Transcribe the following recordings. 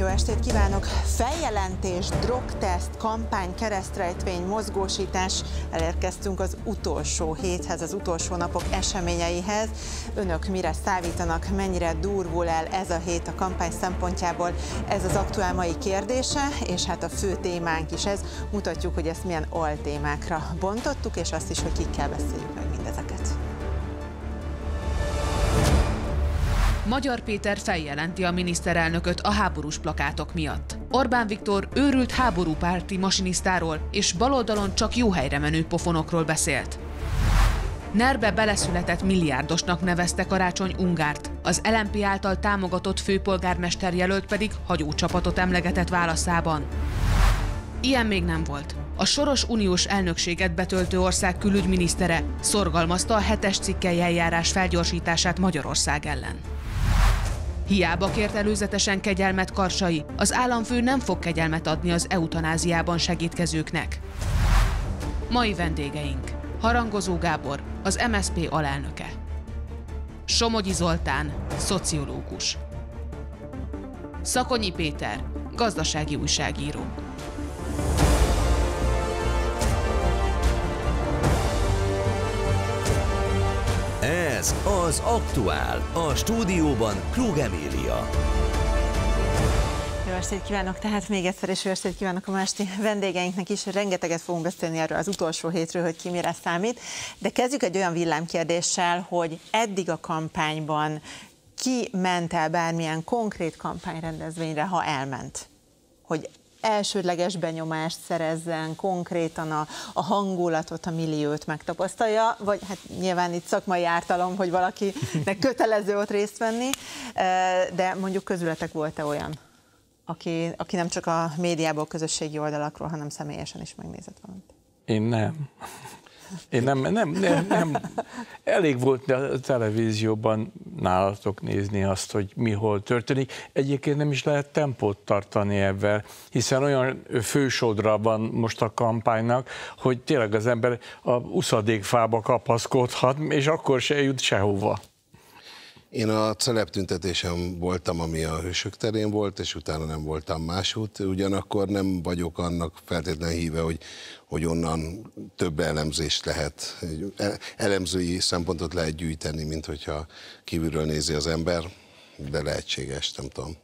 Jó estét kívánok! Feljelentés, drogteszt, kampány, keresztrejtvény, mozgósítás. Elérkeztünk az utolsó héthez, az utolsó napok eseményeihez. Önök mire szávítanak, mennyire durvul el ez a hét a kampány szempontjából? Ez az aktuál mai kérdése, és hát a fő témánk is ez. Mutatjuk, hogy ezt milyen altémákra bontottuk, és azt is, hogy kikkel beszéljük meg. Magyar Péter feljelenti a miniszterelnököt a háborús plakátok miatt. Orbán Viktor őrült háborúpárti masinisztáról és baloldalon csak jó helyre menő pofonokról beszélt. Nerbe beleszületett milliárdosnak nevezte Karácsony Ungárt, az LMP által támogatott főpolgármester jelölt pedig hagyócsapatot emlegetett válaszában. Ilyen még nem volt. A soros uniós elnökséget betöltő ország külügyminisztere szorgalmazta a hetes cikkei eljárás felgyorsítását Magyarország ellen. Hiába kért előzetesen kegyelmet Karsai, az államfő nem fog kegyelmet adni az eutanáziában segítkezőknek. Mai vendégeink Harangozó Gábor, az MSP alelnöke. Somogyi Zoltán, szociológus. Szakonyi Péter, gazdasági újságíró. Ez az Aktuál. A stúdióban Krug Emília. Jó estét kívánok, tehát még egyszer, és jó estét kívánok a ma vendégeinknek is. Rengeteget fogunk beszélni erről az utolsó hétről, hogy ki mire számít, de kezdjük egy olyan villámkérdéssel, hogy eddig a kampányban ki ment el bármilyen konkrét kampányrendezvényre, ha elment? Hogy elsődleges benyomást szerezzen, konkrétan a, a hangulatot, a milliót megtapasztalja, vagy hát nyilván itt szakmai ártalom, hogy valakinek kötelező ott részt venni, e, de mondjuk közületek volt-e olyan, aki, aki nem csak a médiából, közösségi oldalakról, hanem személyesen is megnézett valamit? Én nem. Én nem, nem, nem, nem. Elég volt a televízióban nálatok nézni azt, hogy mi hol történik. Egyébként nem is lehet tempót tartani ebben, hiszen olyan fősodra van most a kampánynak, hogy tényleg az ember a uszadékfába kapaszkodhat, és akkor se jut sehova. Én a celeb tüntetésem voltam, ami a Hősök terén volt, és utána nem voltam máshogy. Ugyanakkor nem vagyok annak feltétlen híve, hogy, hogy onnan több elemzést lehet, elemzői szempontot lehet gyűjteni, mint hogyha kívülről nézi az ember, de lehetséges, nem tudom.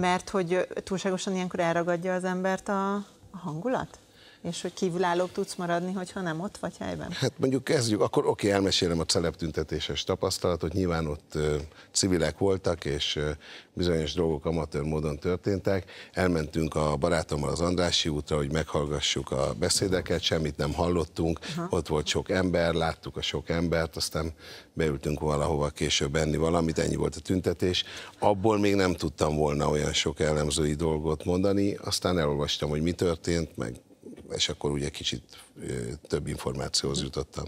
Mert hogy túlságosan ilyenkor elragadja az embert a hangulat? És hogy kívülállók tudsz maradni, hogyha nem ott vagy helyben? Hát mondjuk kezdjük, akkor oké, elmesélem a celebtüntetéses tapasztalatot, nyilván ott ö, civilek voltak, és ö, bizonyos dolgok amatőr módon történtek. Elmentünk a barátommal az Andrási útra, hogy meghallgassuk a beszédeket, semmit nem hallottunk, Aha. ott volt sok ember, láttuk a sok embert, aztán beültünk valahova később enni valamit, ennyi volt a tüntetés. Abból még nem tudtam volna olyan sok elemzői dolgot mondani, aztán elolvastam, hogy mi történt, meg és akkor ugye kicsit több információhoz jutottam.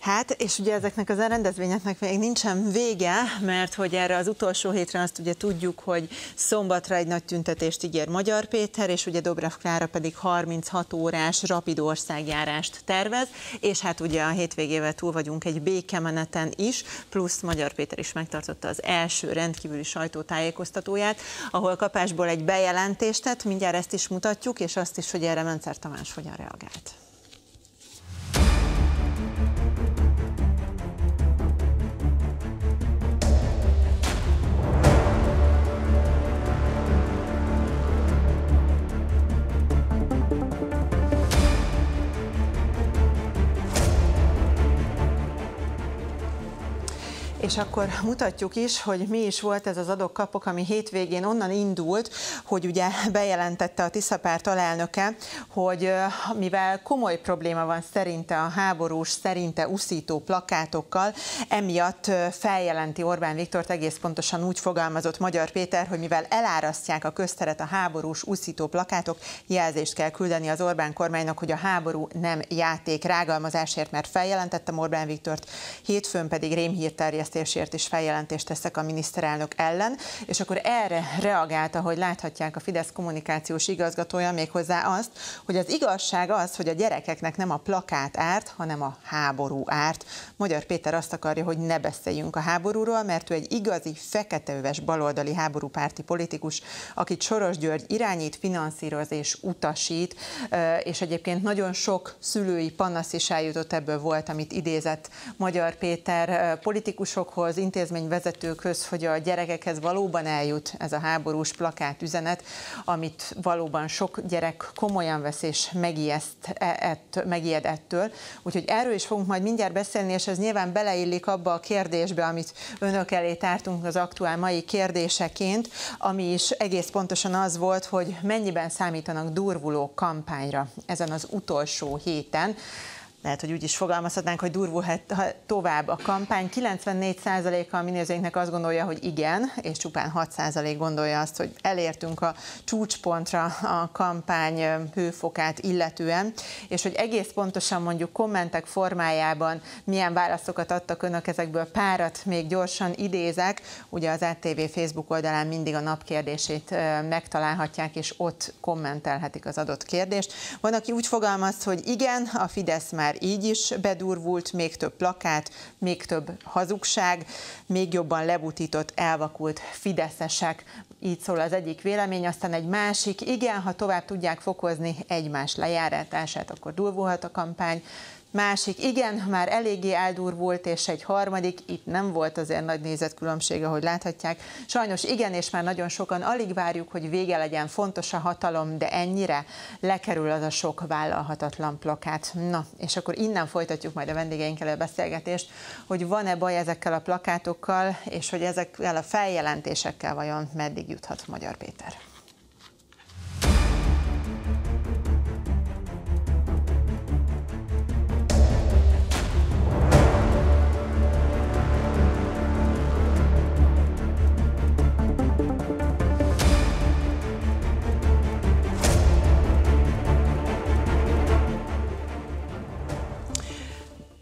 Hát, és ugye ezeknek az rendezvényeknek még nincsen vége, mert hogy erre az utolsó hétre azt ugye tudjuk, hogy szombatra egy nagy tüntetést ígér Magyar Péter, és ugye Dobrev Klára pedig 36 órás rapid országjárást tervez, és hát ugye a hétvégével túl vagyunk egy békemeneten is, plusz Magyar Péter is megtartotta az első rendkívüli sajtótájékoztatóját, ahol kapásból egy bejelentést tett, mindjárt ezt is mutatjuk, és azt is, hogy erre Mencer Tamás hogyan reagált. És akkor mutatjuk is, hogy mi is volt ez az adok-kapok, ami hétvégén onnan indult, hogy ugye bejelentette a Tiszapárt alelnöke, hogy mivel komoly probléma van szerinte a háborús, szerinte uszító plakátokkal, emiatt feljelenti Orbán Viktor egész pontosan úgy fogalmazott Magyar Péter, hogy mivel elárasztják a közteret a háborús uszító plakátok, jelzést kell küldeni az Orbán kormánynak, hogy a háború nem játék rágalmazásért, mert feljelentettem Orbán Viktort, hétfőn pedig rémhírterjesztés jogsértésért is feljelentést teszek a miniszterelnök ellen, és akkor erre reagált, hogy láthatják a Fidesz kommunikációs igazgatója méghozzá azt, hogy az igazság az, hogy a gyerekeknek nem a plakát árt, hanem a háború árt. Magyar Péter azt akarja, hogy ne beszéljünk a háborúról, mert ő egy igazi feketeöves baloldali háborúpárti politikus, akit Soros György irányít, finanszíroz és utasít, és egyébként nagyon sok szülői panasz is eljutott ebből volt, amit idézett Magyar Péter politikusok orvosokhoz, intézményvezetőkhöz, hogy a gyerekekhez valóban eljut ez a háborús plakát üzenet, amit valóban sok gyerek komolyan vesz és megijeszt, e- ett, megijed ettől. Úgyhogy erről is fogunk majd mindjárt beszélni, és ez nyilván beleillik abba a kérdésbe, amit önök elé tártunk az aktuál mai kérdéseként, ami is egész pontosan az volt, hogy mennyiben számítanak durvuló kampányra ezen az utolsó héten lehet, hogy úgy is fogalmazhatnánk, hogy durvulhat tovább a kampány. 94%-a a minőzőinknek azt gondolja, hogy igen, és csupán 6% gondolja azt, hogy elértünk a csúcspontra a kampány hőfokát illetően, és hogy egész pontosan mondjuk kommentek formájában milyen válaszokat adtak önök ezekből párat, még gyorsan idézek, ugye az ATV Facebook oldalán mindig a napkérdését megtalálhatják, és ott kommentelhetik az adott kérdést. Van, aki úgy fogalmaz, hogy igen, a Fidesz már így is bedurvult, még több plakát, még több hazugság, még jobban lebutított, elvakult fideszesek, így szól az egyik vélemény, aztán egy másik, igen, ha tovább tudják fokozni egymás lejáratását, akkor durvulhat a kampány, másik igen, már eléggé eldurvult, és egy harmadik, itt nem volt azért nagy nézetkülönbség, ahogy láthatják. Sajnos igen, és már nagyon sokan alig várjuk, hogy vége legyen, fontos a hatalom, de ennyire lekerül az a sok vállalhatatlan plakát. Na, és akkor innen folytatjuk majd a vendégeinkkel a beszélgetést, hogy van-e baj ezekkel a plakátokkal, és hogy ezekkel a feljelentésekkel vajon meddig juthat Magyar Péter.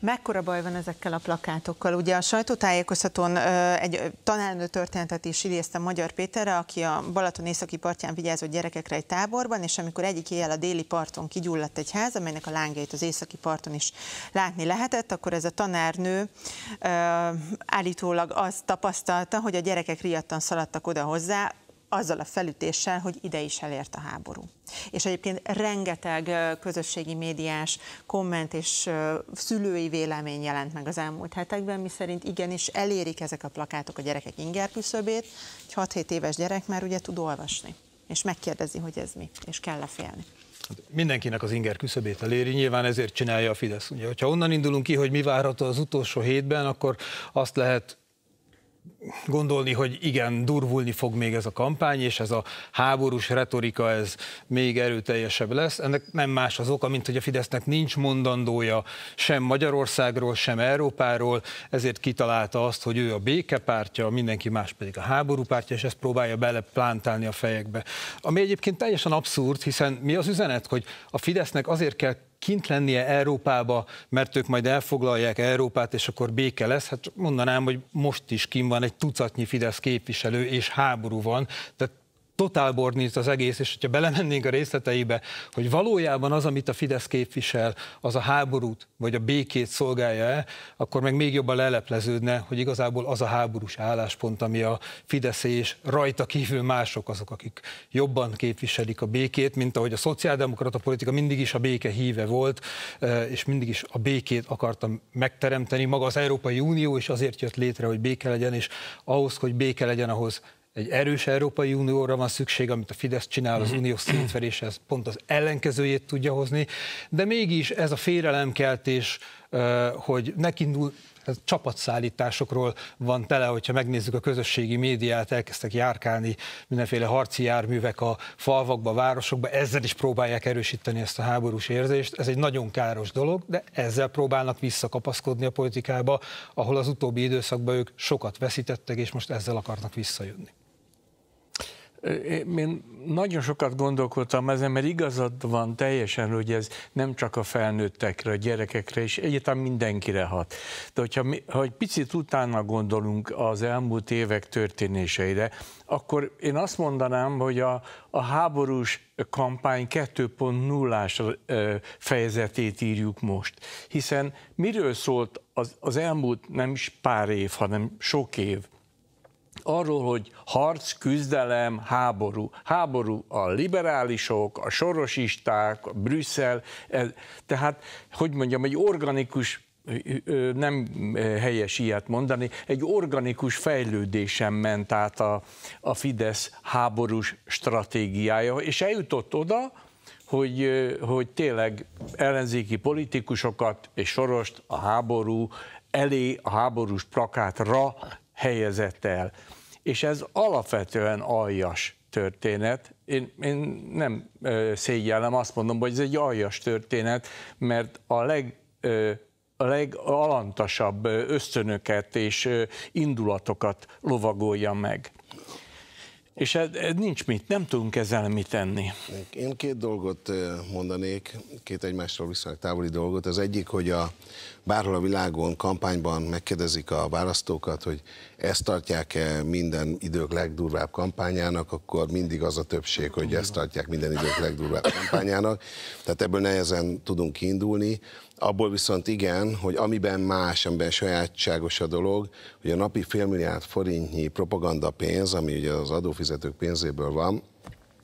Mekkora baj van ezekkel a plakátokkal? Ugye a sajtótájékoztatón egy tanárnő történetet is idéztem Magyar Péterre, aki a Balaton északi partján vigyázott gyerekekre egy táborban, és amikor egyik éjjel a déli parton kigyulladt egy ház, amelynek a lángjait az északi parton is látni lehetett, akkor ez a tanárnő állítólag azt tapasztalta, hogy a gyerekek riadtan szaladtak oda hozzá, azzal a felütéssel, hogy ide is elért a háború. És egyébként rengeteg közösségi médiás komment és szülői vélemény jelent meg az elmúlt hetekben, miszerint igenis elérik ezek a plakátok a gyerekek ingerküszöbét, hogy egy 6-7 éves gyerek már ugye tud olvasni, és megkérdezi, hogy ez mi, és kell-e félni. Hát mindenkinek az inger küszöbét eléri, nyilván ezért csinálja a Fidesz. Ugye, hogyha onnan indulunk ki, hogy mi várható az utolsó hétben, akkor azt lehet gondolni, hogy igen, durvulni fog még ez a kampány, és ez a háborús retorika, ez még erőteljesebb lesz. Ennek nem más az oka, mint hogy a Fidesznek nincs mondandója sem Magyarországról, sem Európáról, ezért kitalálta azt, hogy ő a békepártja, mindenki más pedig a pártja, és ezt próbálja beleplántálni a fejekbe. Ami egyébként teljesen abszurd, hiszen mi az üzenet, hogy a Fidesznek azért kell kint lennie Európába, mert ők majd elfoglalják Európát, és akkor béke lesz. Hát mondanám, hogy most is kim van egy tucatnyi Fidesz képviselő, és háború van. Tehát totál bornít az egész, és hogyha belemennénk a részleteibe, hogy valójában az, amit a Fidesz képvisel, az a háborút vagy a békét szolgálja-e, akkor meg még jobban lelepleződne, hogy igazából az a háborús álláspont, ami a Fidesz és rajta kívül mások azok, akik jobban képviselik a békét, mint ahogy a szociáldemokrata politika mindig is a béke híve volt, e, és mindig is a békét akarta megteremteni. Maga az Európai Unió is azért jött létre, hogy béke legyen, és ahhoz, hogy béke legyen, ahhoz egy erős Európai Unióra van szükség, amit a Fidesz csinál, az mhm. unió szétveréshez pont az ellenkezőjét tudja hozni, de mégis ez a félelemkeltés, hogy nekindul, ez csapatszállításokról van tele, hogyha megnézzük a közösségi médiát, elkezdtek járkálni mindenféle harci járművek a falvakba, a városokba, ezzel is próbálják erősíteni ezt a háborús érzést. Ez egy nagyon káros dolog, de ezzel próbálnak visszakapaszkodni a politikába, ahol az utóbbi időszakban ők sokat veszítettek, és most ezzel akarnak visszajönni. Én nagyon sokat gondolkodtam ezen, mert igazad van teljesen, hogy ez nem csak a felnőttekre, a gyerekekre, és egyáltalán mindenkire hat. De hogyha mi, ha egy picit utána gondolunk az elmúlt évek történéseire, akkor én azt mondanám, hogy a, a háborús kampány 2.0-ás fejezetét írjuk most. Hiszen miről szólt az, az elmúlt nem is pár év, hanem sok év? arról, hogy harc, küzdelem, háború. Háború a liberálisok, a sorosisták, a Brüsszel, ez, tehát, hogy mondjam, egy organikus nem helyes ilyet mondani, egy organikus fejlődésen ment át a, a Fidesz háborús stratégiája, és eljutott oda, hogy, hogy tényleg ellenzéki politikusokat és Sorost a háború elé, a háborús plakátra helyezett el és ez alapvetően aljas történet. Én, én nem ö, szégyellem, azt mondom, hogy ez egy aljas történet, mert a leg ö, a legalantasabb ösztönöket és indulatokat lovagolja meg. És ez, ez nincs mit, nem tudunk ezzel mit tenni. Én két dolgot eh, mondanék, két egymásról viszonylag távoli dolgot. Az egyik, hogy a, bárhol a világon kampányban megkérdezik a választókat, hogy ezt tartják-e minden idők legdurvább kampányának, akkor mindig az a többség, hogy ezt tartják minden idők legdurvább kampányának. Tehát ebből nehezen tudunk kiindulni. Abból viszont igen, hogy amiben más, amiben sajátságos a dolog, hogy a napi félmilliárd forintnyi propaganda pénz, ami ugye az adófizetők pénzéből van,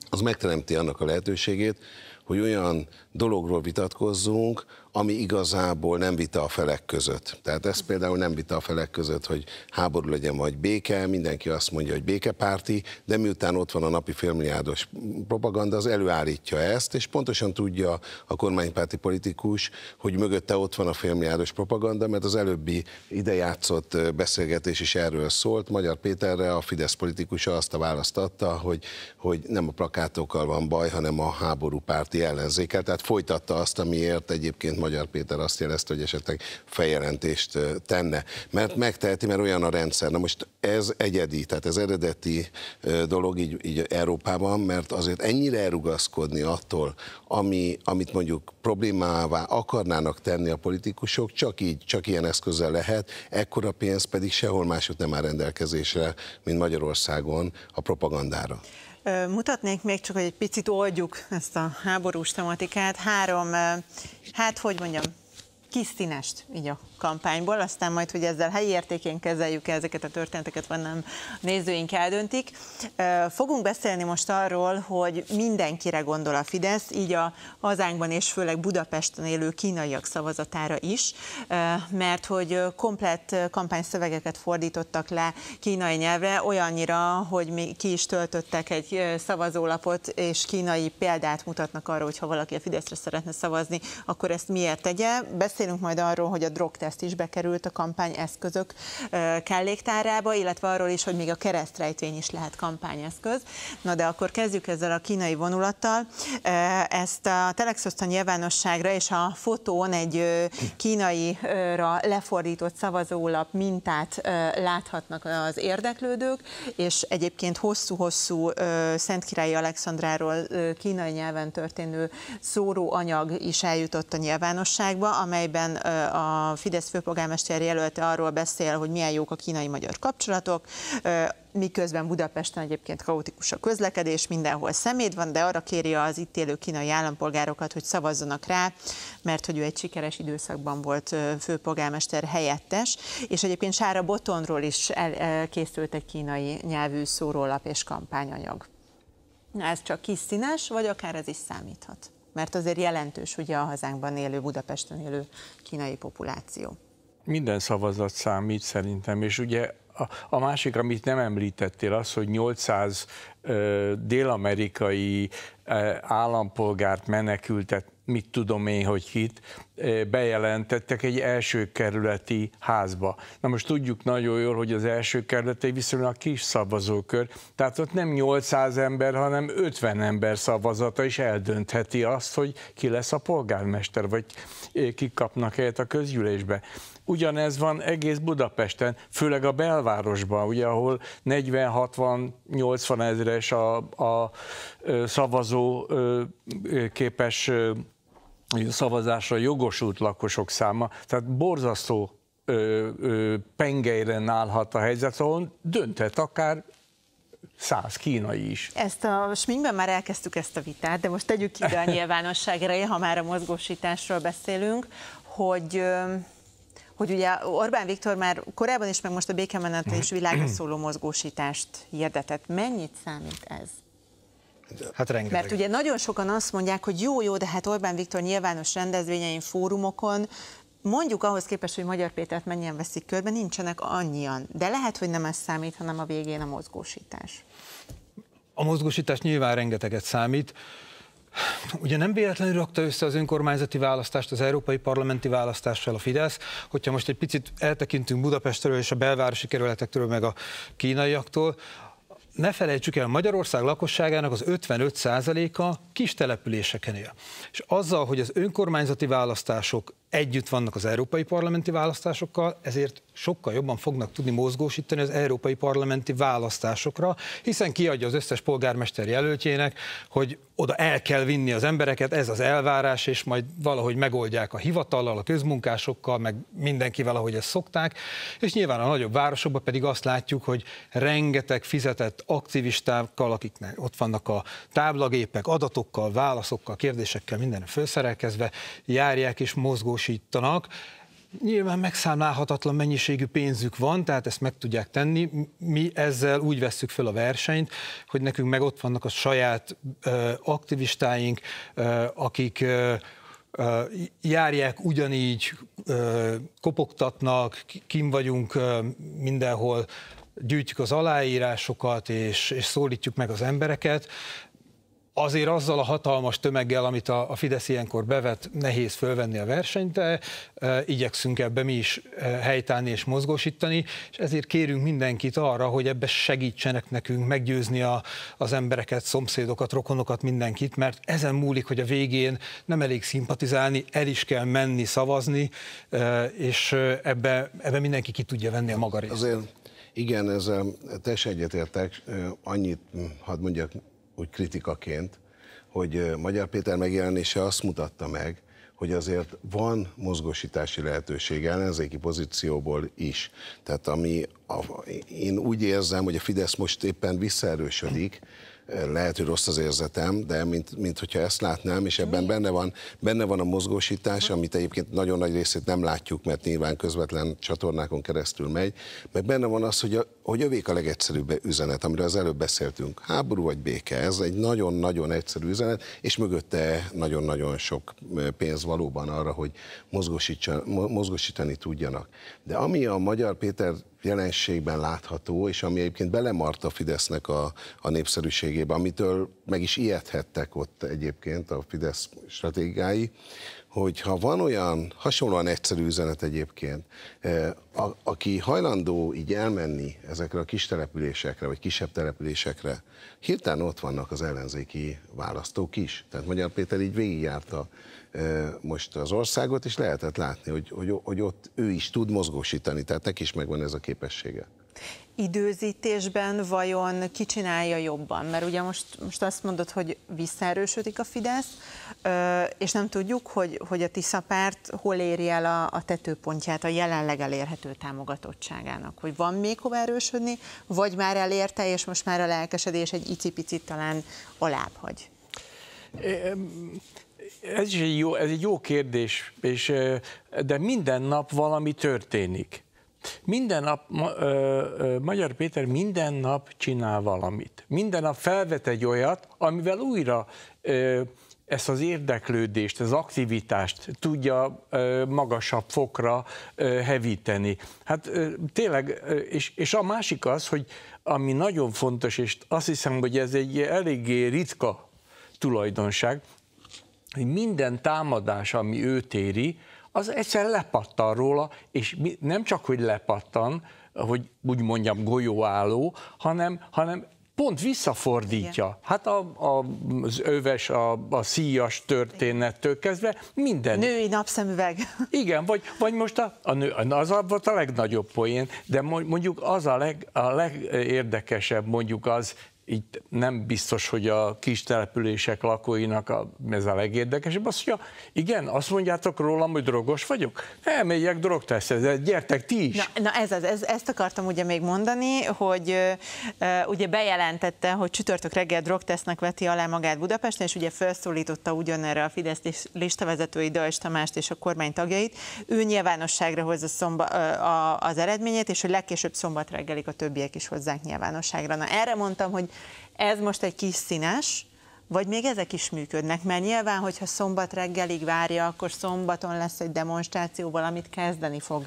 az megteremti annak a lehetőségét, hogy olyan dologról vitatkozzunk, ami igazából nem vita a felek között. Tehát ez például nem vita a felek között, hogy háború legyen vagy béke, mindenki azt mondja, hogy békepárti, de miután ott van a napi félmilliárdos propaganda, az előállítja ezt, és pontosan tudja a kormánypárti politikus, hogy mögötte ott van a félmilliárdos propaganda, mert az előbbi idejátszott beszélgetés is erről szólt. Magyar Péterre a Fidesz politikusa azt a választ adta, hogy, hogy nem a plakátokkal van baj, hanem a háború párti párti ellenzékkel, tehát folytatta azt, amiért egyébként Magyar Péter azt jelezte, hogy esetleg feljelentést tenne. Mert megteheti, mert olyan a rendszer. Na most ez egyedi, tehát ez eredeti dolog így, így Európában, mert azért ennyire elrugaszkodni attól, ami, amit mondjuk problémává akarnának tenni a politikusok, csak így, csak ilyen eszközzel lehet, ekkora pénz pedig sehol máshogy nem áll rendelkezésre, mint Magyarországon a propagandára. Mutatnék még csak, hogy egy picit oldjuk ezt a háborús tematikát. Három, hát hogy mondjam, kis színest, így a kampányból, aztán majd, hogy ezzel helyi értékén kezeljük ezeket a történeteket, vagy nem nézőink eldöntik. Fogunk beszélni most arról, hogy mindenkire gondol a Fidesz, így a hazánkban és főleg Budapesten élő kínaiak szavazatára is, mert hogy komplett kampányszövegeket fordítottak le kínai nyelvre, olyannyira, hogy mi ki is töltöttek egy szavazólapot, és kínai példát mutatnak arra, hogy ha valaki a Fideszre szeretne szavazni, akkor ezt miért tegye. Beszélünk majd arról, hogy a drogtest kereszt is bekerült a kampányeszközök kelléktárába, illetve arról is, hogy még a keresztrejtvény is lehet kampányeszköz. Na de akkor kezdjük ezzel a kínai vonulattal. Ezt a Telex nyilvánosságra, és a fotón egy kínaira lefordított szavazólap mintát láthatnak az érdeklődők, és egyébként hosszú-hosszú Szentkirályi Alexandráról kínai nyelven történő szóróanyag is eljutott a nyilvánosságba, amelyben a Fidesz Fidesz főpolgármester jelölte arról beszél, hogy milyen jók a kínai-magyar kapcsolatok, miközben Budapesten egyébként kaotikus a közlekedés, mindenhol szemét van, de arra kéri az itt élő kínai állampolgárokat, hogy szavazzanak rá, mert hogy ő egy sikeres időszakban volt főpolgármester helyettes, és egyébként Sára Botonról is készült egy kínai nyelvű szórólap és kampányanyag. Na ez csak kis színes, vagy akár ez is számíthat. Mert azért jelentős ugye a hazánkban élő, Budapesten élő kínai populáció. Minden szavazat számít szerintem, és ugye a, a másik, amit nem említettél, az, hogy 800 dél-amerikai állampolgárt menekültet mit tudom én, hogy kit, bejelentettek egy első kerületi házba. Na most tudjuk nagyon jól, hogy az első kerület egy viszonylag kis szavazókör, tehát ott nem 800 ember, hanem 50 ember szavazata is eldöntheti azt, hogy ki lesz a polgármester, vagy kik kapnak helyet a közgyűlésbe. Ugyanez van egész Budapesten, főleg a belvárosban, ugye, ahol 40-60-80 ezres a, a szavazó képes szavazásra jogosult lakosok száma, tehát borzasztó ö, ö, pengeiren állhat a helyzet, ahol dönthet akár száz kínai is. Ezt a sminkben már elkezdtük ezt a vitát, de most tegyük ide a nyilvánosságra, ha már a mozgósításról beszélünk, hogy hogy ugye Orbán Viktor már korábban is, meg most a békemenet és világra szóló mozgósítást hirdetett. Mennyit számít ez? Hát rengeteg. Mert ugye nagyon sokan azt mondják, hogy jó, jó, de hát Orbán Viktor nyilvános rendezvényein, fórumokon mondjuk ahhoz képest, hogy Magyar Pétert mennyien veszik körbe, nincsenek annyian. De lehet, hogy nem ez számít, hanem a végén a mozgósítás. A mozgósítás nyilván rengeteget számít. Ugye nem véletlenül rakta össze az önkormányzati választást az európai parlamenti választással a Fidesz, hogyha most egy picit eltekintünk Budapestről és a belvárosi kerületektől, meg a kínaiaktól, ne felejtsük el, Magyarország lakosságának az 55%-a kis településeken él. És azzal, hogy az önkormányzati választások együtt vannak az európai parlamenti választásokkal, ezért sokkal jobban fognak tudni mozgósítani az európai parlamenti választásokra, hiszen kiadja az összes polgármester jelöltjének, hogy oda el kell vinni az embereket, ez az elvárás, és majd valahogy megoldják a hivatallal, a közmunkásokkal, meg mindenkivel, ahogy ezt szokták, és nyilván a nagyobb városokban pedig azt látjuk, hogy rengeteg fizetett aktivistákkal, akiknek ott vannak a táblagépek, adatokkal, válaszokkal, kérdésekkel, minden felszerelkezve járják és mozgósítják megvalósítanak, Nyilván megszámlálhatatlan mennyiségű pénzük van, tehát ezt meg tudják tenni. Mi ezzel úgy vesszük föl a versenyt, hogy nekünk meg ott vannak a saját ö, aktivistáink, ö, akik ö, járják ugyanígy, kopogtatnak, kim vagyunk mindenhol, gyűjtjük az aláírásokat, és, és szólítjuk meg az embereket azért azzal a hatalmas tömeggel, amit a, a Fidesz ilyenkor bevet, nehéz fölvenni a versenyt, de e, igyekszünk ebbe mi is e, helytállni és mozgósítani, és ezért kérünk mindenkit arra, hogy ebbe segítsenek nekünk meggyőzni a, az embereket, szomszédokat, rokonokat, mindenkit, mert ezen múlik, hogy a végén nem elég szimpatizálni, el is kell menni, szavazni, e, és e, ebbe, ebbe mindenki ki tudja venni a maga részt. Azért igen, a te egyetértek, e, annyit hm, hadd mondjak úgy kritikaként, hogy Magyar Péter megjelenése azt mutatta meg, hogy azért van mozgósítási lehetőség ellenzéki pozícióból is. Tehát ami, a, én úgy érzem, hogy a Fidesz most éppen visszaerősödik, lehet, hogy rossz az érzetem, de mint, mint hogyha ezt látnám, és ebben benne van, benne van a mozgósítás, amit egyébként nagyon nagy részét nem látjuk, mert nyilván közvetlen csatornákon keresztül megy, mert benne van az, hogy, a, hogy övék a legegyszerűbb üzenet, amiről az előbb beszéltünk. Háború vagy béke, ez egy nagyon-nagyon egyszerű üzenet, és mögötte nagyon-nagyon sok pénz valóban arra, hogy mozgósítani tudjanak. De ami a magyar Péter jelenségben látható, és ami egyébként belemart a Fidesznek a, a népszerűségébe, amitől meg is ijedhettek ott egyébként a Fidesz stratégiái, hogy ha van olyan hasonlóan egyszerű üzenet egyébként, e, a, aki hajlandó így elmenni ezekre a kis településekre, vagy kisebb településekre, hirtelen ott vannak az ellenzéki választók is. Tehát Magyar Péter így végigjárta most az országot, és lehetett látni, hogy, hogy, hogy ott ő is tud mozgósítani, tehát neki is megvan ez a képessége időzítésben vajon ki csinálja jobban? Mert ugye most, most azt mondod, hogy visszaerősödik a Fidesz, és nem tudjuk, hogy, hogy a Tisza párt hol éri el a, a tetőpontját a jelenleg elérhető támogatottságának. Hogy van még hova erősödni, vagy már elérte, és most már a lelkesedés egy icipicit talán alább hagy. É, ez is egy jó, ez egy jó kérdés, és, de minden nap valami történik. Minden nap, Magyar Péter minden nap csinál valamit. Minden nap felvet egy olyat, amivel újra ezt az érdeklődést, az aktivitást tudja magasabb fokra hevíteni. Hát tényleg, és, és a másik az, hogy ami nagyon fontos, és azt hiszem, hogy ez egy eléggé ritka tulajdonság, hogy minden támadás, ami őt éri, az egyszer lepattan róla, és nem csak, hogy lepattan, hogy úgy mondjam golyóálló, hanem, hanem pont visszafordítja. Igen. Hát a, a, az öves, a, a szíjas történettől kezdve minden. Női napszemüveg. Igen, vagy, vagy most a, a nő, az volt a legnagyobb poén, de mondjuk az a, leg, a legérdekesebb, mondjuk az így nem biztos, hogy a kis települések lakóinak a, ez a legérdekesebb. Azt mondja, igen, azt mondjátok rólam, hogy drogos vagyok? Elmegyek drogteszhez, gyertek ti is. Na, na ez az, ez, ezt akartam ugye még mondani, hogy e, ugye bejelentette, hogy csütörtök reggel drogtesznek veti alá magát Budapesten, és ugye felszólította ugyanerre a Fidesz listavezetői Dajs Tamást és a kormány tagjait. Ő nyilvánosságra hozza szomba, a, az eredményét, és hogy legkésőbb szombat reggelik a többiek is hozzák nyilvánosságra. Na erre mondtam, hogy ez most egy kis színes, vagy még ezek is működnek, mert nyilván, hogyha szombat reggelig várja, akkor szombaton lesz egy demonstráció, valamit kezdeni fog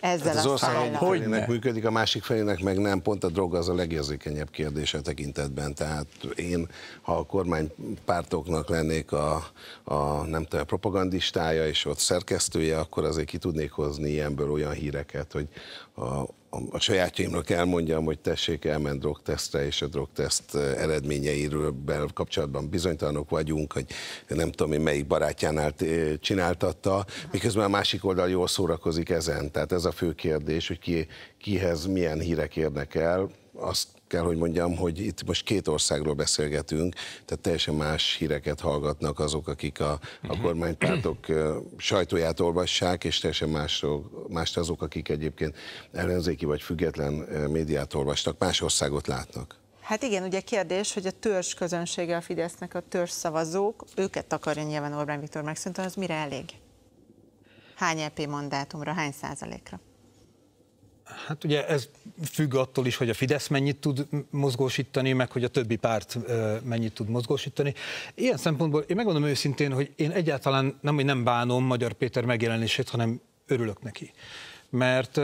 ezzel hát az ország felének működik, a másik felének meg nem. Pont a droga az a legérzékenyebb kérdése tekintetben. Tehát én, ha a kormánypártoknak lennék a, a nem tudom, a propagandistája és ott szerkesztője, akkor azért ki tudnék hozni ilyenből olyan híreket, hogy a, a sajátjaimnak elmondjam, hogy tessék, elment drogtesztre, és a drogteszt eredményeiről kapcsolatban bizonytalanok vagyunk, hogy nem tudom én melyik barátjánál csináltatta, miközben a másik oldal jól szórakozik ezen. Tehát ez a fő kérdés, hogy ki, kihez milyen hírek érnek el, azt kell, hogy mondjam, hogy itt most két országról beszélgetünk, tehát teljesen más híreket hallgatnak azok, akik a, a mhm. kormánypártok sajtóját olvassák, és teljesen másról, más azok, akik egyébként ellenzéki vagy független médiát olvastak, más országot látnak. Hát igen, ugye kérdés, hogy a törzs közönsége a Fidesznek a törzs szavazók, őket akarja nyilván Orbán Viktor megszüntetni, az mire elég? Hány EP mandátumra, hány százalékra? Hát ugye ez függ attól is, hogy a Fidesz mennyit tud mozgósítani, meg hogy a többi párt mennyit tud mozgósítani. Ilyen szempontból én megmondom őszintén, hogy én egyáltalán nem, hogy nem bánom Magyar Péter megjelenését, hanem örülök neki. Mert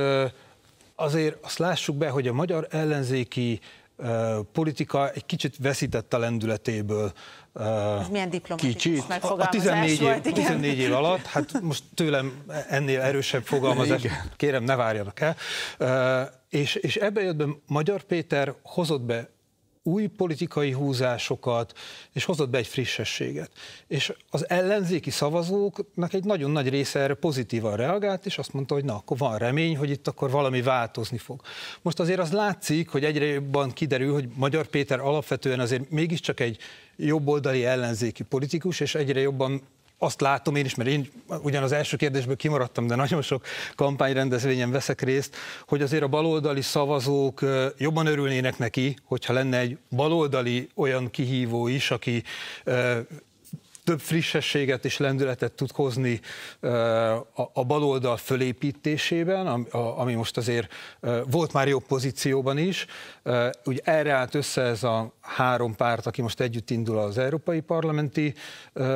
azért azt lássuk be, hogy a magyar ellenzéki politika egy kicsit veszített a lendületéből. Ez milyen diplomatikus kicsit. A 14 év, volt, 14 év alatt, hát most tőlem ennél erősebb fogalmazás, kérem ne várjanak el. És, és ebbe jött be Magyar Péter, hozott be új politikai húzásokat, és hozott be egy frissességet. És az ellenzéki szavazóknak egy nagyon nagy része erre pozitívan reagált, és azt mondta, hogy na, akkor van remény, hogy itt akkor valami változni fog. Most azért az látszik, hogy egyre jobban kiderül, hogy Magyar Péter alapvetően azért mégiscsak egy jobboldali ellenzéki politikus, és egyre jobban azt látom én is, mert én ugyan az első kérdésből kimaradtam, de nagyon sok kampányrendezvényen veszek részt, hogy azért a baloldali szavazók jobban örülnének neki, hogyha lenne egy baloldali olyan kihívó is, aki több frissességet és lendületet tud hozni a baloldal fölépítésében, ami most azért volt már jobb pozícióban is. Ugye erre állt össze ez a három párt, aki most együtt indul az európai parlamenti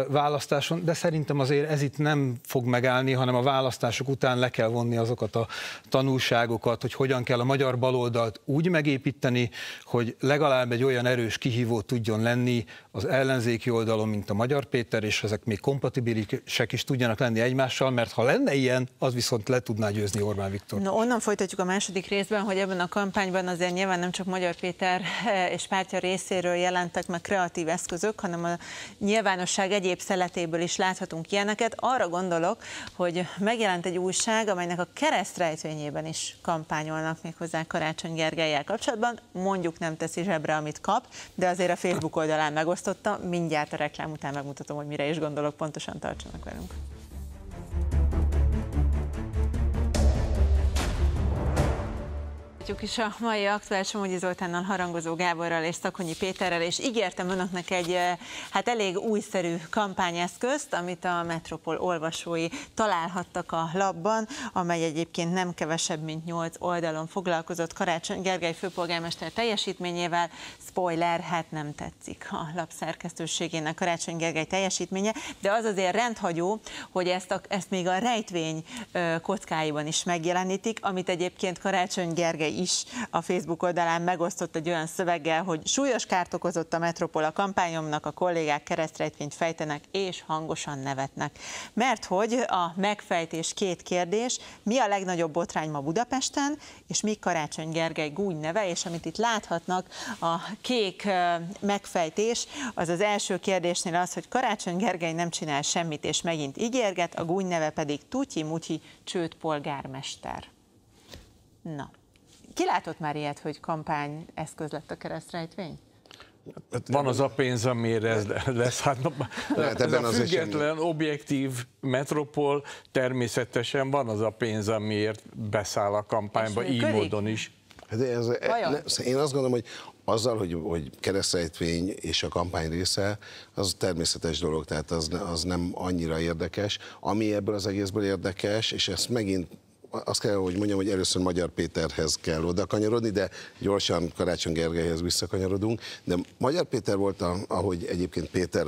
választáson, de szerintem azért ez itt nem fog megállni, hanem a választások után le kell vonni azokat a tanulságokat, hogy hogyan kell a magyar baloldalt úgy megépíteni, hogy legalább egy olyan erős kihívó tudjon lenni az ellenzéki oldalon, mint a magyar Péter, és ezek még kompatibilisek is tudjanak lenni egymással, mert ha lenne ilyen, az viszont le tudná győzni Orbán Viktor. Na, onnan folytatjuk a második részben, hogy ebben a kampányban azért nyilván nem csak Magyar Péter eh, és pártja részéről jelentek meg kreatív eszközök, hanem a nyilvánosság egyéb szeletéből is láthatunk ilyeneket. Arra gondolok, hogy megjelent egy újság, amelynek a keresztrejtvényében is kampányolnak méghozzá Karácsony Gergelyel kapcsolatban. Mondjuk nem teszi zsebre, amit kap, de azért a Facebook oldalán megosztotta, mindjárt a reklám után megmutatom tudom, hogy mire is gondolok, pontosan tartsanak velünk. Folytatjuk is a mai aktuális Somogyi Zoltánnal, Harangozó Gáborral és Szakonyi Péterrel, és ígértem önöknek egy eh, hát elég újszerű kampányeszközt, amit a Metropol olvasói találhattak a labban, amely egyébként nem kevesebb, mint 8 oldalon foglalkozott Karácsony Gergely főpolgármester teljesítményével. Spoiler, hát nem tetszik a lap szerkesztőségének Karácsony Gergely teljesítménye, de az azért rendhagyó, hogy ezt, a, ezt még a rejtvény kockáiban is megjelenítik, amit egyébként Karácsony Gergely is a Facebook oldalán megosztott egy olyan szöveggel, hogy súlyos kárt okozott a Metropola kampányomnak, a kollégák keresztrejtvényt fejtenek és hangosan nevetnek. Mert hogy a megfejtés két kérdés, mi a legnagyobb botrány ma Budapesten, és mi Karácsony Gergely gúny neve, és amit itt láthatnak a kék megfejtés, az az első kérdésnél az, hogy Karácsony Gergely nem csinál semmit, és megint ígérget, a gúny neve pedig Tutyi Mutyi csőt polgármester. Na. Ki látott már ilyet, hogy kampány eszköz lett a keresztrejtvény? Hát van az a pénz, amire ez lesz. Hát, na, Lehet, ez ebben a független, objektív metropol természetesen van az a pénz, amiért beszáll a kampányba, így módon is. Hát ez, ez, én azt gondolom, hogy azzal, hogy, hogy keresztrejtvény és a kampány része, az természetes dolog, tehát az, az nem annyira érdekes. Ami ebből az egészből érdekes, és ezt megint azt kell, hogy mondjam, hogy először Magyar Péterhez kell oda kanyarodni, de gyorsan Karácsony Gergelyhez visszakanyarodunk. De Magyar Péter volt, a, ahogy egyébként Péter,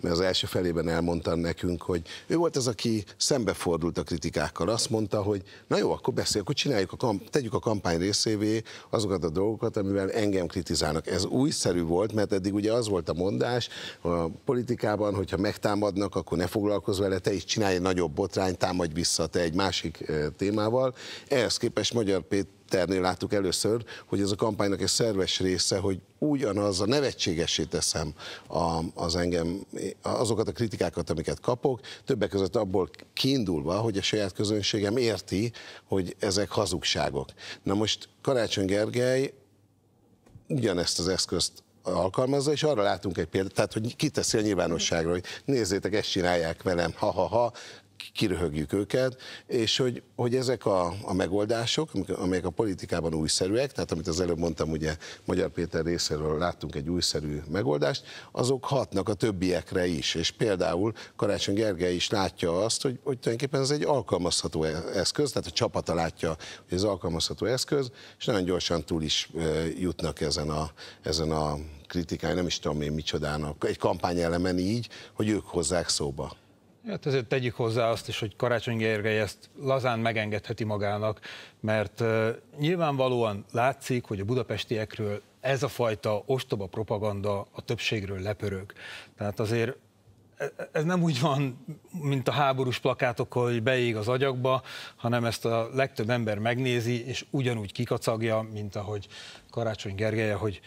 mert az első felében elmondta nekünk, hogy ő volt az, aki szembefordult a kritikákkal. Azt mondta, hogy na jó, akkor beszélj, akkor csináljuk, a kamp- tegyük a kampány részévé azokat a dolgokat, amivel engem kritizálnak. Ez újszerű volt, mert eddig ugye az volt a mondás a politikában, hogyha megtámadnak, akkor ne foglalkozz vele, te is csinálj egy nagyobb botrányt, támadj vissza te egy másik eh, témát témával. Ehhez képest Magyar Péternél láttuk először, hogy ez a kampánynak egy szerves része, hogy ugyanaz a nevetségesé teszem a, az engem, azokat a kritikákat, amiket kapok, többek között abból kiindulva, hogy a saját közönségem érti, hogy ezek hazugságok. Na most Karácsony Gergely ugyanezt az eszközt alkalmazza, és arra látunk egy példát, tehát hogy kiteszi a nyilvánosságra, hogy nézzétek, ezt csinálják velem, ha-ha-ha, kiröhögjük őket, és hogy, hogy ezek a, a megoldások, amelyek a politikában újszerűek, tehát amit az előbb mondtam, ugye Magyar Péter részéről láttunk egy újszerű megoldást, azok hatnak a többiekre is, és például Karácsony Gergely is látja azt, hogy, hogy tulajdonképpen ez egy alkalmazható e- eszköz, tehát a csapata látja, hogy ez alkalmazható eszköz, és nagyon gyorsan túl is jutnak ezen a, ezen a kritikája, nem is tudom én micsodának, egy kampány elemen így, hogy ők hozzák szóba. Hát ezért tegyük hozzá azt is, hogy Karácsony Gergely ezt lazán megengedheti magának, mert uh, nyilvánvalóan látszik, hogy a budapestiekről ez a fajta ostoba propaganda a többségről lepörög. Tehát azért e, e, ez nem úgy van, mint a háborús plakátok, hogy beég az agyakba, hanem ezt a legtöbb ember megnézi, és ugyanúgy kikacagja, mint ahogy Karácsony Gergelye, hogy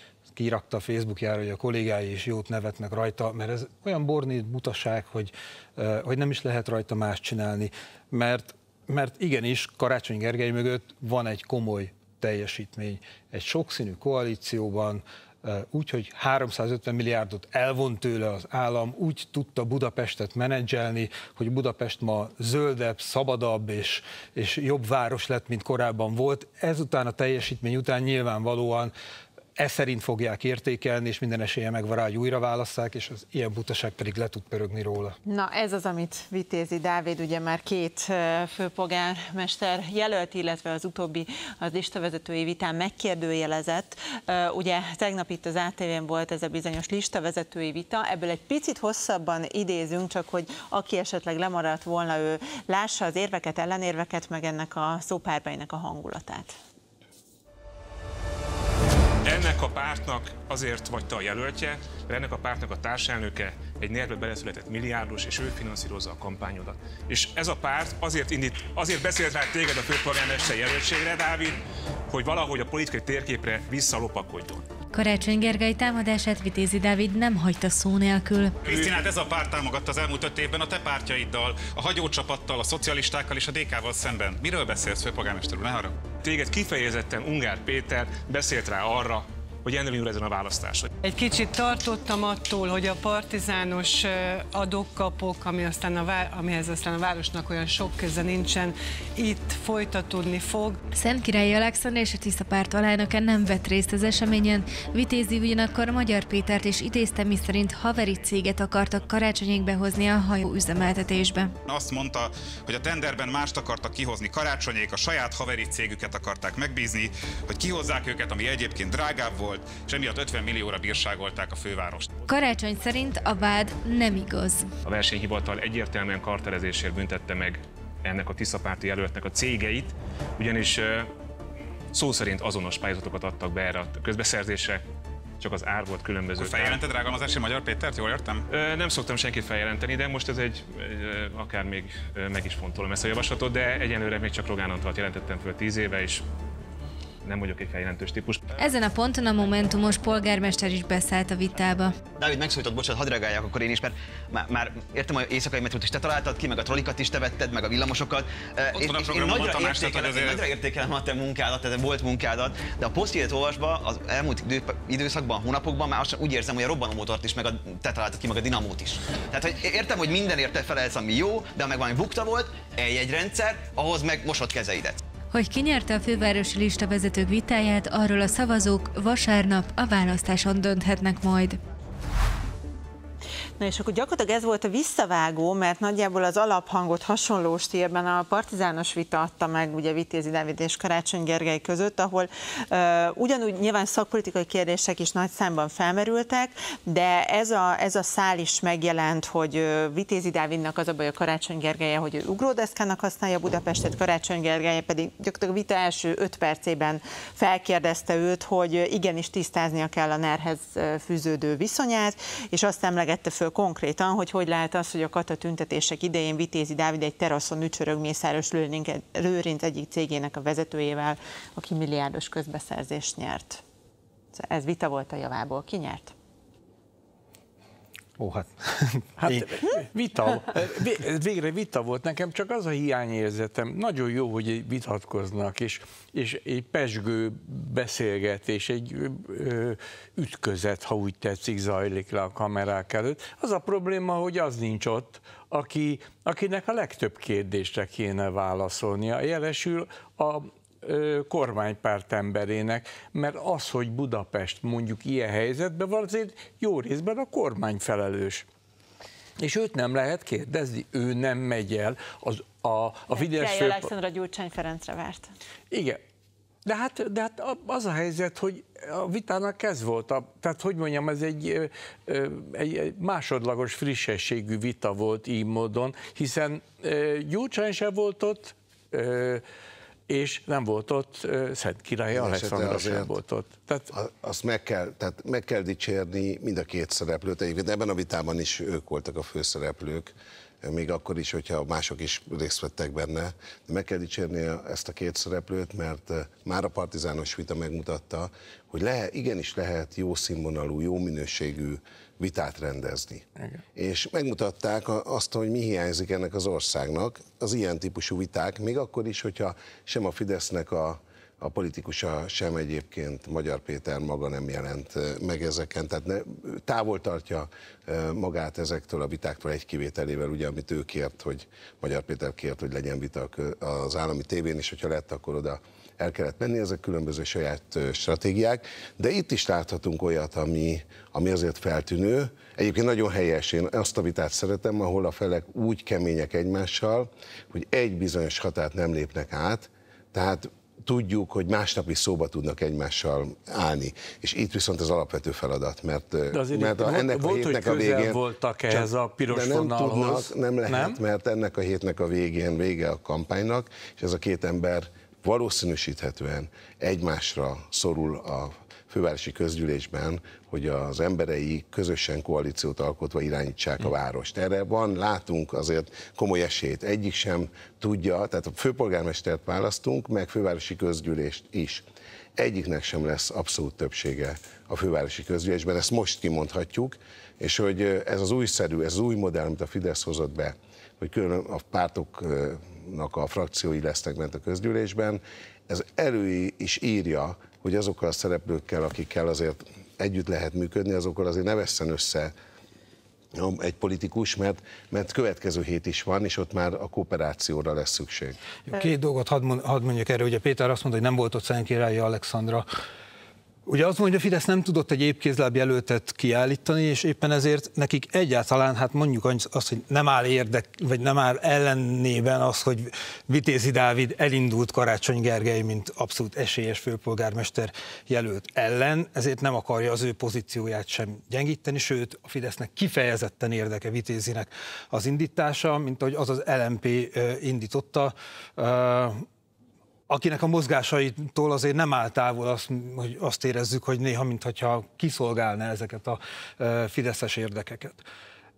kirakta a Facebookjára, hogy a kollégái is jót nevetnek rajta, mert ez olyan borni butaság, hogy, hogy nem is lehet rajta más csinálni, mert, mert igenis Karácsony Gergely mögött van egy komoly teljesítmény. Egy sokszínű koalícióban, úgy, hogy 350 milliárdot elvont tőle az állam, úgy tudta Budapestet menedzselni, hogy Budapest ma zöldebb, szabadabb és, és jobb város lett, mint korábban volt. Ezután a teljesítmény után nyilvánvalóan e szerint fogják értékelni, és minden esélye megvan rá, hogy újra válasszák, és az ilyen butaság pedig le tud pörögni róla. Na ez az, amit vitézi Dávid, ugye már két főpolgármester jelölt, illetve az utóbbi az listavezetői vitán megkérdőjelezett. Ugye tegnap itt az ATV-n volt ez a bizonyos listavezetői vita, ebből egy picit hosszabban idézünk, csak hogy aki esetleg lemaradt volna, ő lássa az érveket, ellenérveket, meg ennek a szópárbainak a hangulatát ennek a pártnak azért vagy te a jelöltje, mert ennek a pártnak a társelnöke egy nerve beleszületett milliárdos, és ő finanszírozza a kampányodat. És ez a párt azért, indít, azért beszélt rá téged a főpolgármester jelöltségre, Dávid, hogy valahogy a politikai térképre visszalopakodjon. Karácsony Gergely támadását Vitézi Dávid nem hagyta szó nélkül. Krisztinát ez a párt támogatta az elmúlt öt évben a te pártjaiddal, a hagyócsapattal, a szocialistákkal és a DK-val szemben. Miről beszélsz, főpolgármester úr? Ne harag. Téged kifejezetten Ungár Péter beszélt rá arra, hogy Endrőny úr ezen a választáson. Egy kicsit tartottam attól, hogy a partizános adókapok, ami aztán a vár, amihez aztán a városnak olyan sok köze nincsen, itt folytatódni fog. Szent Királyi Alexandra és a Tisza párt alelnöke nem vett részt az eseményen. Vitézi ugyanakkor Magyar Pétert és idézte, miszerint haveri céget akartak karácsonyig behozni a hajó üzemeltetésbe. Azt mondta, hogy a tenderben mást akartak kihozni karácsonyék, a saját haveri cégüket akarták megbízni, hogy kihozzák őket, ami egyébként drágább volt, volt, és emiatt 50 millióra bírságolták a fővárost. Karácsony szerint a vád nem igaz. A versenyhivatal egyértelműen kartelezésért büntette meg ennek a tiszapárti jelöltnek a cégeit, ugyanis szó szerint azonos pályázatokat adtak be erre a közbeszerzésre, csak az ár volt különböző. Akkor az első Magyar Pétert, jól értem? Ö, nem szoktam senkit feljelenteni, de most ez egy, akár még meg is fontolom ezt a javaslatot, de egyenlőre még csak Rogán Antalt jelentettem föl tíz éve, és nem vagyok egy feljelentős típus. Ezen a ponton a Momentumos polgármester is beszállt a vitába. Dávid, megszólított, bocsánat, hadd reagáljak akkor én is, mert már, már értem, hogy éjszakai metrót is te találtad ki, meg a trolikat is te vetted, meg a villamosokat. Ott van a én nagyra, Tamás, értékelem, azért... nagyra értékelem a te munkádat, ez volt munkádat, de a posztjét olvasva az elmúlt idő, időszakban, hónapokban már azt úgy érzem, hogy a robbanómotort is, meg a, te találtad ki, meg a dinamót is. Tehát, hogy értem, hogy mindenért te felelsz, ami jó, de ha meg valami bukta volt, egy rendszer, ahhoz meg mosott kezeidet. Hogy kinyerte a fővárosi lista vezetők vitáját, arról a szavazók vasárnap a választáson dönthetnek majd. Na és akkor gyakorlatilag ez volt a visszavágó, mert nagyjából az alaphangot hasonló stílben a partizános vita adta meg ugye Vitézi Dávid és Karácsony Gergely között, ahol uh, ugyanúgy nyilván szakpolitikai kérdések is nagy számban felmerültek, de ez a, ez a szál is megjelent, hogy uh, Vitézi Dávidnak az a baj a Karácsony Gergelye, hogy ugródeszkának használja Budapestet, Karácsony Gergelye pedig gyakorlatilag a vita első öt percében felkérdezte őt, hogy igenis tisztáznia kell a nerhez fűződő viszonyát, és azt emlegette föl konkrétan, hogy hogy lehet az, hogy a kata tüntetések idején Vitézi Dávid egy teraszon ücsörög Mészáros Lőrinc egyik cégének a vezetőjével, aki milliárdos közbeszerzést nyert. Szóval ez vita volt a javából. Ki nyert? Ó, hát, hát Én... Hm? vita, végre vita volt nekem, csak az a hiányérzetem, nagyon jó, hogy vitatkoznak, és, és egy pesgő beszélgetés, egy ö, ütközet, ha úgy tetszik, zajlik le a kamerák előtt. Az a probléma, hogy az nincs ott, aki, akinek a legtöbb kérdésre kéne válaszolnia. Jelesül a, kormánypárt emberének, mert az, hogy Budapest mondjuk ilyen helyzetben van, azért jó részben a kormány felelős. És őt nem lehet kérdezni, ő nem megy el. Az, a, a Fidesz fő... Alexandra Gyurcsány Ferencre várt. Igen, de hát, de hát az a helyzet, hogy a vitának ez volt, a, tehát hogy mondjam, ez egy, egy, egy másodlagos frissességű vita volt így módon, hiszen Gyurcsány se volt ott, és nem volt ott Szent Király Alexandra sem volt ott. Tehát... Azt meg kell, tehát meg kell dicsérni mind a két szereplőt, egyébként ebben a vitában is ők voltak a főszereplők, még akkor is, hogyha mások is részt vettek benne. De meg kell dicsérni ezt a két szereplőt, mert már a partizános vita megmutatta, hogy lehet, igenis lehet jó színvonalú, jó minőségű vitát rendezni. Igen. És megmutatták azt, hogy mi hiányzik ennek az országnak, az ilyen típusú viták, még akkor is, hogyha sem a Fidesznek a, a politikusa, sem egyébként Magyar Péter maga nem jelent meg ezeken, tehát ne, távol tartja magát ezektől a vitáktól egy kivételével, ugye, amit ő kért, hogy Magyar Péter kért, hogy legyen vita az állami tévén, és hogyha lett, akkor oda el kellett menni, ezek különböző saját stratégiák, de itt is láthatunk olyat, ami, ami azért feltűnő. Egyébként nagyon helyes, én azt a vitát szeretem, ahol a felek úgy kemények egymással, hogy egy bizonyos határt nem lépnek át, tehát tudjuk, hogy másnap is szóba tudnak egymással állni. És itt viszont az alapvető feladat, mert, azért mert a, ennek volt, a hétnek a végén... voltak ehhez a piros de nem tudnak, nem lehet, nem? mert ennek a hétnek a végén vége a kampánynak, és ez a két ember valószínűsíthetően egymásra szorul a fővárosi közgyűlésben, hogy az emberei közösen koalíciót alkotva irányítsák a hm. várost. Erre van, látunk azért komoly esélyt. Egyik sem tudja, tehát a főpolgármestert választunk, meg fővárosi közgyűlést is. Egyiknek sem lesz abszolút többsége a fővárosi közgyűlésben, ezt most kimondhatjuk, és hogy ez az újszerű, ez az új modell, amit a Fidesz hozott be, hogy külön a pártok nak a frakciói lesznek bent a közgyűlésben, ez elő is írja, hogy azokkal a szereplőkkel, akikkel azért együtt lehet működni, azokkal azért ne vesszen össze egy politikus, mert, mert következő hét is van, és ott már a kooperációra lesz szükség. Két dolgot hadd mondjak erre, ugye Péter azt mondta, hogy nem volt ott Szent Királyi Alexandra, Ugye azt mondja, hogy a Fidesz nem tudott egy épkézláb jelöltet kiállítani, és éppen ezért nekik egyáltalán, hát mondjuk azt, hogy nem áll érdek, vagy nem áll ellenében az, hogy Vitézi Dávid elindult Karácsony Gergely, mint abszolút esélyes főpolgármester jelölt ellen, ezért nem akarja az ő pozícióját sem gyengíteni, sőt a Fidesznek kifejezetten érdeke Vitézinek az indítása, mint ahogy az az LMP indította akinek a mozgásaitól azért nem áll távol azt, hogy azt érezzük, hogy néha, mintha kiszolgálna ezeket a fideszes érdekeket.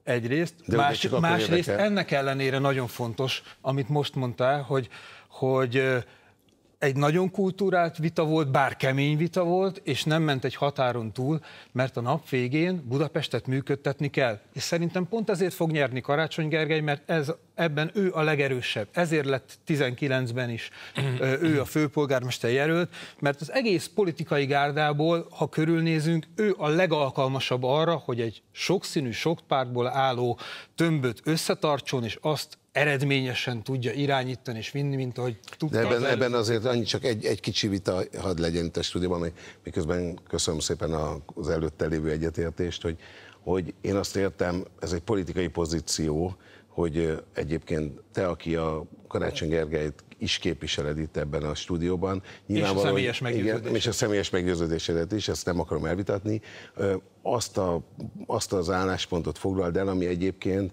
Egyrészt, De más, másrészt érdekel. ennek ellenére nagyon fontos, amit most mondtál, hogy, hogy egy nagyon kultúrált vita volt, bár kemény vita volt, és nem ment egy határon túl, mert a nap végén Budapestet működtetni kell. És szerintem pont ezért fog nyerni Karácsony Gergely, mert ez ebben ő a legerősebb. Ezért lett 19-ben is ő a főpolgármester jelölt, mert az egész politikai gárdából, ha körülnézünk, ő a legalkalmasabb arra, hogy egy sokszínű, sok pártból álló tömböt összetartson, és azt eredményesen tudja irányítani és vinni, mint ahogy tudta. De ebben, az ebben azért annyi csak egy, egy kicsi vita hadd legyen itt a stúdióban, hogy miközben köszönöm szépen az előtte lévő egyetértést, hogy, hogy én azt értem, ez egy politikai pozíció, hogy egyébként te, aki a Karácsony Gergelyt is képviseled itt ebben a stúdióban. És a személyes meggyőződésedet. Igen, és a személyes meggyőződésedet is, ezt nem akarom elvitatni. Azt, a, azt az álláspontot foglald el, ami egyébként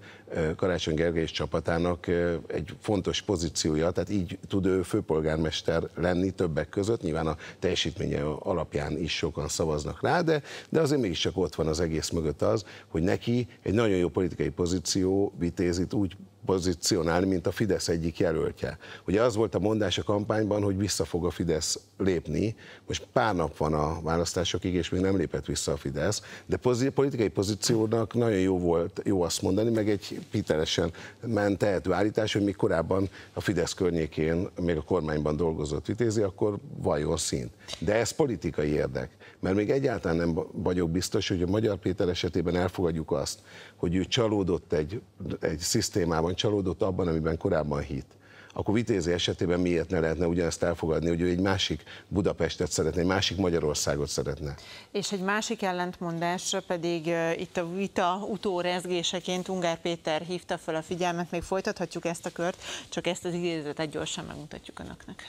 Karácsony Gergely és csapatának egy fontos pozíciója, tehát így tud ő főpolgármester lenni többek között, nyilván a teljesítménye alapján is sokan szavaznak rá, de, de azért mégiscsak ott van az egész mögött az, hogy neki egy nagyon jó politikai pozíció vitézít úgy pozícionálni, mint a Fidesz egyik jelöltje. Ugye az volt a mondás a kampányban, hogy vissza fog a Fidesz lépni, most pár nap van a választásokig, és még nem lépett vissza a Fidesz, de pozí- politikai pozíciónak nagyon jó volt, jó azt mondani, meg egy hitelesen ment tehető állítás, hogy még korábban a Fidesz környékén, még a kormányban dolgozott vitézi, akkor vajon szint. De ez politikai érdek mert még egyáltalán nem vagyok biztos, hogy a Magyar Péter esetében elfogadjuk azt, hogy ő csalódott egy, egy szisztémában, csalódott abban, amiben korábban hitt akkor Vitézi esetében miért ne lehetne ugyanezt elfogadni, hogy ő egy másik Budapestet szeretne, egy másik Magyarországot szeretne. És egy másik ellentmondás pedig itt a vita utórezgéseként Ungár Péter hívta fel a figyelmet, még folytathatjuk ezt a kört, csak ezt az idézetet gyorsan megmutatjuk önöknek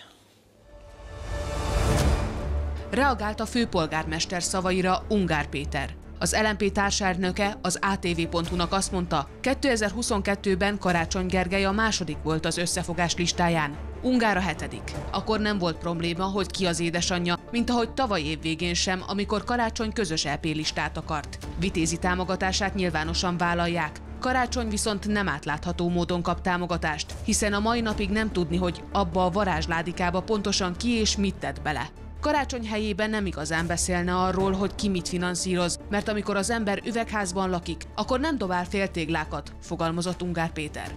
reagált a főpolgármester szavaira Ungár Péter. Az LMP társelnöke az ATV.hu-nak azt mondta, 2022-ben Karácsony Gergely a második volt az összefogás listáján, Ungár a hetedik. Akkor nem volt probléma, hogy ki az édesanyja, mint ahogy tavaly év végén sem, amikor Karácsony közös LP listát akart. Vitézi támogatását nyilvánosan vállalják, Karácsony viszont nem átlátható módon kap támogatást, hiszen a mai napig nem tudni, hogy abba a varázsládikába pontosan ki és mit tett bele. Karácsony helyében nem igazán beszélne arról, hogy ki mit finanszíroz, mert amikor az ember üvegházban lakik, akkor nem dobál féltéglákat, fogalmazott Ungár Péter.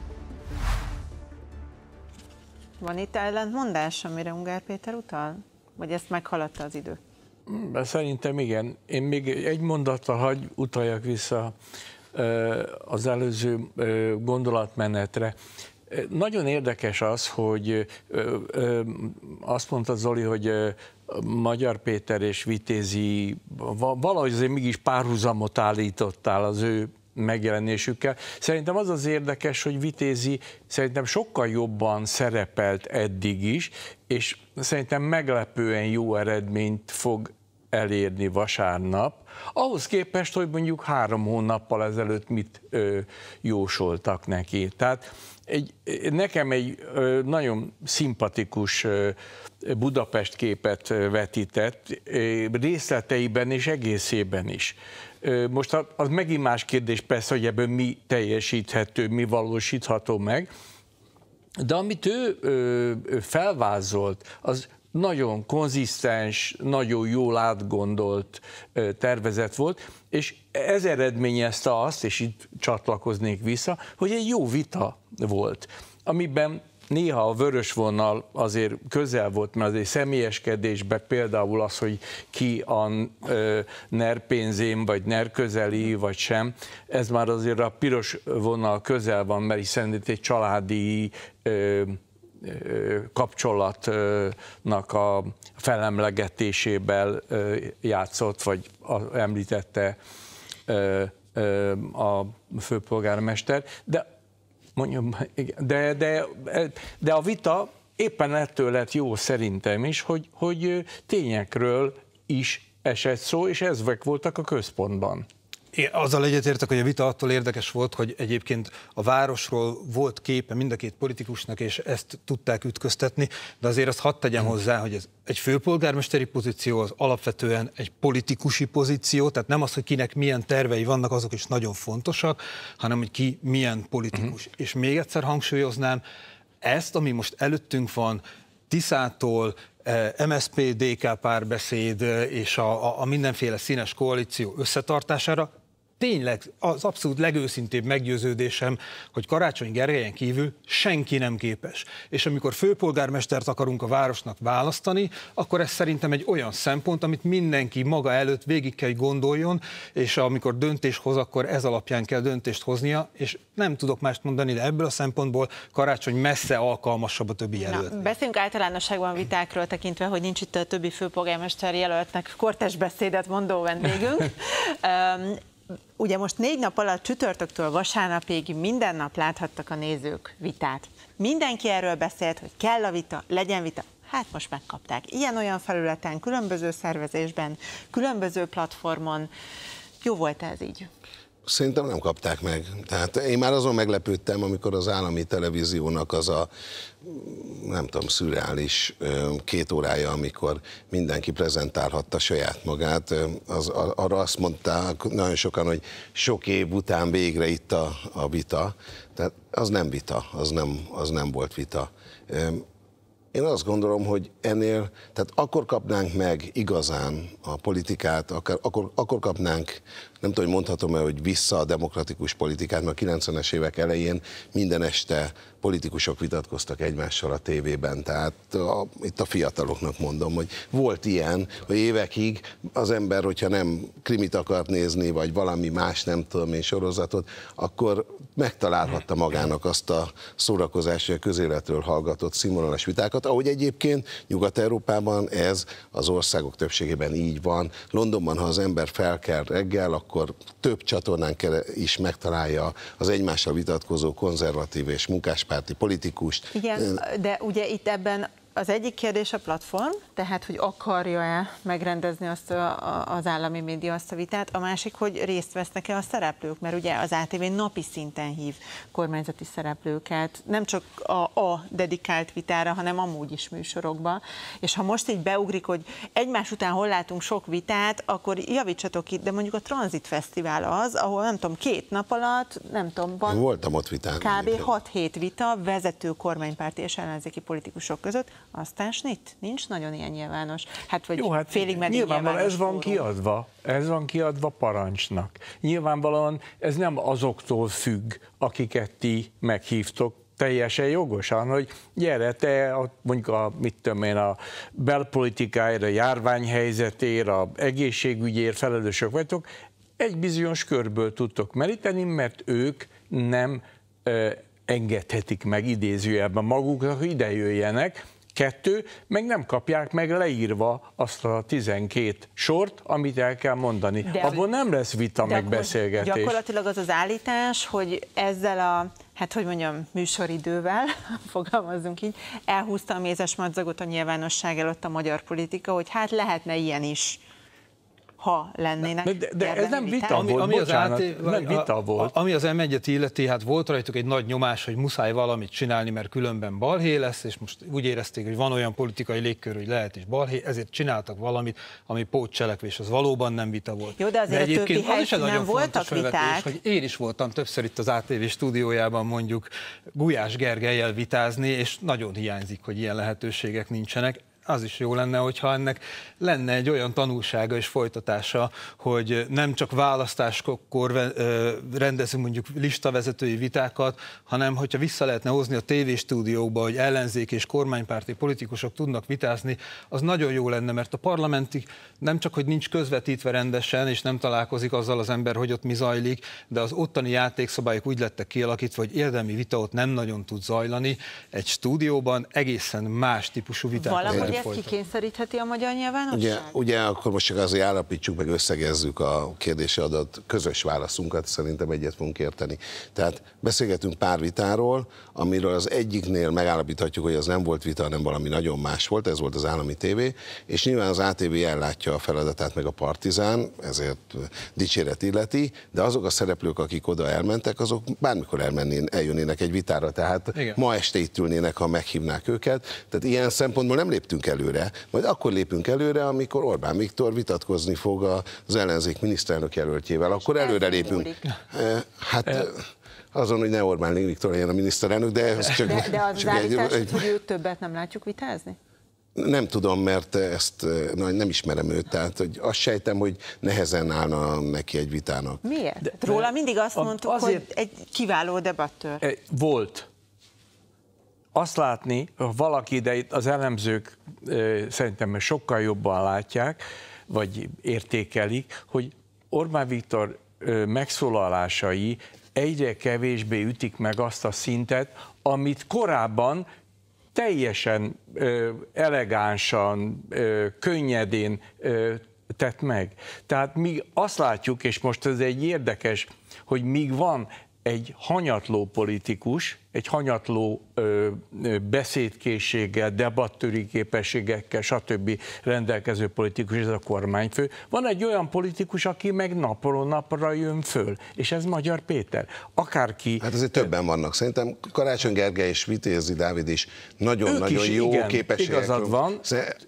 Van itt ellentmondás, amire Ungár Péter utal? Vagy ezt meghaladta az idő? De szerintem igen. Én még egy mondattal hagy utaljak vissza az előző gondolatmenetre. Nagyon érdekes az, hogy ö, ö, azt mondta Zoli, hogy Magyar Péter és Vitézi valahogy azért mégis párhuzamot állítottál az ő megjelenésükkel. Szerintem az az érdekes, hogy Vitézi szerintem sokkal jobban szerepelt eddig is, és szerintem meglepően jó eredményt fog elérni vasárnap, ahhoz képest, hogy mondjuk három hónappal ezelőtt mit ö, jósoltak neki. Tehát egy, nekem egy ö, nagyon szimpatikus ö, Budapest képet vetített, ö, részleteiben és egészében is. Most az megint más kérdés persze, hogy ebből mi teljesíthető, mi valósítható meg, de amit ő, ő felvázolt, az nagyon konzisztens, nagyon jól átgondolt tervezet volt, és ez eredményezte azt, és itt csatlakoznék vissza, hogy egy jó vita volt, amiben néha a vörös vonal azért közel volt, mert azért személyeskedésben például az, hogy ki a NER pénzén, vagy NER közeli, vagy sem, ez már azért a piros vonal közel van, mert hiszen itt egy családi kapcsolatnak a felemlegetésével játszott, vagy említette a főpolgármester, de mondjam, de, de, de a vita éppen ettől lett jó szerintem is, hogy, hogy tényekről is esett szó, és ezek voltak a központban. Én azzal egyetértek, hogy a vita attól érdekes volt, hogy egyébként a városról volt képe mind a két politikusnak, és ezt tudták ütköztetni, de azért azt hadd tegyem mm. hozzá, hogy ez egy főpolgármesteri pozíció az alapvetően egy politikusi pozíció, tehát nem az, hogy kinek milyen tervei vannak, azok is nagyon fontosak, hanem hogy ki milyen politikus. Uh-huh. És még egyszer hangsúlyoznám, ezt, ami most előttünk van, Tiszától eh, MSZP, DK párbeszéd eh, és a, a, a mindenféle színes koalíció összetartására tényleg az abszolút legőszintébb meggyőződésem, hogy Karácsony Gergelyen kívül senki nem képes. És amikor főpolgármestert akarunk a városnak választani, akkor ez szerintem egy olyan szempont, amit mindenki maga előtt végig kell gondoljon, és amikor döntés hoz, akkor ez alapján kell döntést hoznia, és nem tudok mást mondani, de ebből a szempontból Karácsony messze alkalmasabb a többi jelölt. Beszéljünk általánosságban vitákról tekintve, hogy nincs itt a többi főpolgármester jelöltnek kortes beszédet mondó vendégünk. ugye most négy nap alatt csütörtöktől vasárnapig minden nap láthattak a nézők vitát. Mindenki erről beszélt, hogy kell a vita, legyen vita. Hát most megkapták. Ilyen-olyan felületen, különböző szervezésben, különböző platformon. Jó volt ez így. Szerintem nem kapták meg. Tehát én már azon meglepődtem, amikor az állami televíziónak az a, nem tudom, szürreális két órája, amikor mindenki prezentálhatta saját magát, az, arra azt mondták nagyon sokan, hogy sok év után végre itt a, a vita. Tehát az nem vita, az nem, az nem volt vita. Én azt gondolom, hogy ennél, tehát akkor kapnánk meg igazán a politikát, akár, akkor, akkor kapnánk nem tudom, hogy mondhatom-e, hogy vissza a demokratikus politikát, mert a 90-es évek elején minden este politikusok vitatkoztak egymással a tévében, tehát a, itt a fiataloknak mondom, hogy volt ilyen, hogy évekig az ember, hogyha nem krimit akart nézni, vagy valami más, nem tudom én, sorozatot, akkor megtalálhatta magának azt a hogy a közéletről hallgatott színvonalas vitákat, ahogy egyébként Nyugat-Európában ez az országok többségében így van. Londonban, ha az ember felkel reggel, akkor akkor több csatornán is megtalálja az egymással vitatkozó konzervatív és munkáspárti politikust. Igen, de ugye itt ebben az egyik kérdés a platform, tehát hogy akarja-e megrendezni azt a, a, az állami média azt a vitát, a másik, hogy részt vesznek-e a szereplők, mert ugye az ATV napi szinten hív kormányzati szereplőket, nem csak a, a dedikált vitára, hanem amúgy is műsorokba, és ha most így beugrik, hogy egymás után hol látunk sok vitát, akkor javítsatok itt, de mondjuk a Transit Fesztivál az, ahol nem tudom, két nap alatt, nem tudom, van Voltam ott vitán. kb. 6-7 vita vezető kormánypárti és ellenzéki politikusok között, aztán snit, nincs nagyon ilyen nyilvános. Hát, vagy Jó, hát félig meddig nyilvánvalóan ez van fórum. kiadva, ez van kiadva parancsnak. Nyilvánvalóan ez nem azoktól függ, akiket ti meghívtok, teljesen jogosan, hogy gyere, te a, mondjuk a, mit tudom én, a belpolitikáért, a járványhelyzetért, a egészségügyért felelősök vagytok, egy bizonyos körből tudtok meríteni, mert ők nem ö, engedhetik meg idézőjelben maguknak, hogy ide jöjjenek, Kettő, meg nem kapják meg leírva azt a 12 sort, amit el kell mondani. De, Abban nem lesz vita de meg beszélgetés. Gyakorlatilag az az állítás, hogy ezzel a hát hogy mondjam, műsoridővel, fogalmazunk így, elhúzta a mézes madzagot a nyilvánosság előtt a magyar politika, hogy hát lehetne ilyen is ha lennének. De, de ez nem vita, ami, volt, ami, az bocsánat, az nem vita volt. A, ami az m 1 illeti, hát volt rajtuk egy nagy nyomás, hogy muszáj valamit csinálni, mert különben balhé lesz, és most úgy érezték, hogy van olyan politikai légkör, hogy lehet is balhé, ezért csináltak valamit, ami pótcselekvés, az valóban nem vita volt. Jó, de azért de egyébként a többi az is nem voltak viták. hogy én is voltam többször itt az ATV stúdiójában mondjuk Gulyás Gergelyel vitázni, és nagyon hiányzik, hogy ilyen lehetőségek nincsenek az is jó lenne, hogyha ennek lenne egy olyan tanulsága és folytatása, hogy nem csak választáskor rendezünk mondjuk listavezetői vitákat, hanem hogyha vissza lehetne hozni a tévéstúdiókba, hogy ellenzék és kormánypárti politikusok tudnak vitázni, az nagyon jó lenne, mert a parlamenti nem csak, hogy nincs közvetítve rendesen, és nem találkozik azzal az ember, hogy ott mi zajlik, de az ottani játékszabályok úgy lettek kialakítva, hogy érdemi vita ott nem nagyon tud zajlani. Egy stúdióban egészen más típusú vitát. Valahogy hogy ezt kikényszerítheti a magyar nyilvánosság? Ugye, ugye akkor most csak azért állapítsuk, meg összegezzük a kérdése adott közös válaszunkat, szerintem egyet fogunk érteni. Tehát beszélgetünk pár vitáról, amiről az egyiknél megállapíthatjuk, hogy az nem volt vita, hanem valami nagyon más volt, ez volt az állami tévé, és nyilván az ATV ellátja a feladatát, meg a partizán, ezért dicséret illeti, de azok a szereplők, akik oda elmentek, azok bármikor elmennén, eljönnének egy vitára, tehát Igen. ma este itt ülnének, ha meghívnák őket. Tehát ilyen szempontból nem léptünk lépünk előre. Majd akkor lépünk előre, amikor Orbán Viktor vitatkozni fog az ellenzék miniszterelnök jelöltjével. Akkor előre lépünk. Eh, hát eh. Eh, azon, hogy ne Orbán Viktor legyen a miniszterelnök, de ez csak... De, de az csak egy, egy... hogy őt többet nem látjuk vitázni? Nem tudom, mert ezt nem ismerem őt, tehát hogy azt sejtem, hogy nehezen állna neki egy vitának. Miért? De, hát Róla mindig azt mondtuk, azért, hogy egy kiváló debattőr. Volt, azt látni, valaki, de itt az elemzők szerintem sokkal jobban látják, vagy értékelik, hogy Orbán Viktor megszólalásai egyre kevésbé ütik meg azt a szintet, amit korábban teljesen elegánsan, könnyedén tett meg. Tehát mi azt látjuk, és most ez egy érdekes, hogy míg van egy hanyatló politikus, egy hanyatló ö, beszédkészséggel, debattőri képességekkel, stb. rendelkező politikus, ez a kormányfő. Van egy olyan politikus, aki meg napról napra jön föl, és ez Magyar Péter. Akárki... Hát azért többen vannak. Szerintem Karácsony Gergely és Vitézi Dávid is nagyon-nagyon jó igen, képességek. Igazad van,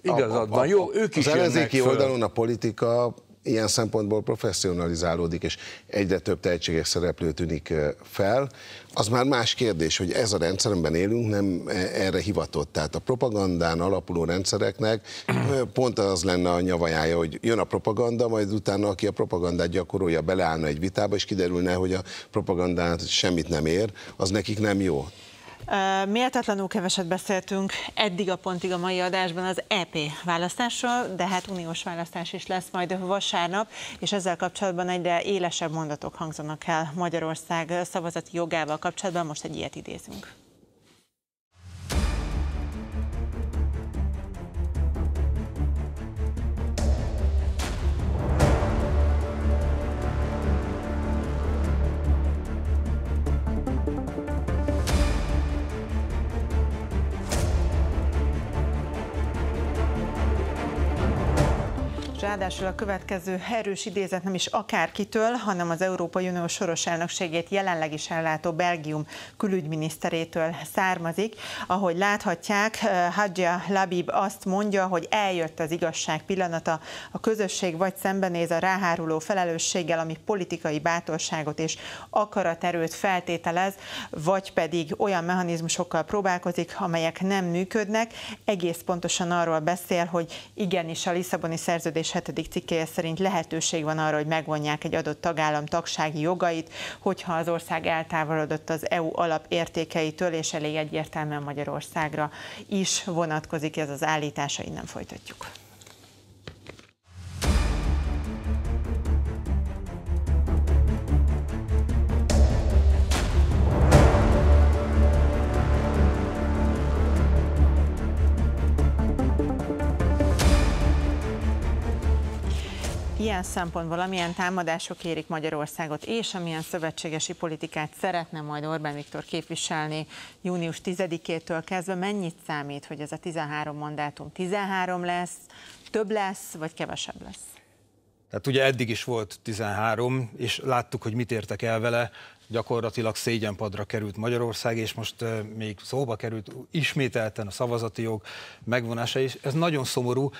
igazad van, jó, ők is Az ellenzéki oldalon a politika ilyen szempontból professzionalizálódik, és egyre több tehetséges szereplő tűnik fel, az már más kérdés, hogy ez a rendszerben élünk, nem e, erre hivatott. Tehát a propagandán alapuló rendszereknek pont az lenne a nyavajája, hogy jön a propaganda, majd utána, aki a propagandát gyakorolja, beleállna egy vitába, és kiderülne, hogy a propagandát semmit nem ér, az nekik nem jó. Méltatlanul keveset beszéltünk eddig a pontig a mai adásban az EP választásról, de hát uniós választás is lesz majd vasárnap, és ezzel kapcsolatban egyre élesebb mondatok hangzanak el Magyarország szavazati jogával kapcsolatban, most egy ilyet idézünk. ráadásul a következő erős idézet nem is akárkitől, hanem az Európai Unió soros elnökségét jelenleg is ellátó Belgium külügyminiszterétől származik. Ahogy láthatják, eh, Hadja Labib azt mondja, hogy eljött az igazság pillanata, a közösség vagy szembenéz a ráháruló felelősséggel, ami politikai bátorságot és akaraterőt feltételez, vagy pedig olyan mechanizmusokkal próbálkozik, amelyek nem működnek. Egész pontosan arról beszél, hogy igenis a Lisszaboni szerződés 7. cikkeje szerint lehetőség van arra, hogy megvonják egy adott tagállam tagsági jogait, hogyha az ország eltávolodott az EU alapértékeitől, és elég egyértelműen Magyarországra is vonatkozik ez az állítása, innen folytatjuk. ilyen szempontból, amilyen támadások érik Magyarországot, és amilyen szövetségesi politikát szeretne majd Orbán Viktor képviselni június 10-től kezdve, mennyit számít, hogy ez a 13 mandátum 13 lesz, több lesz, vagy kevesebb lesz? Tehát ugye eddig is volt 13, és láttuk, hogy mit értek el vele, gyakorlatilag szégyenpadra került Magyarország, és most még szóba került ismételten a szavazati jog megvonása is. Ez nagyon szomorú,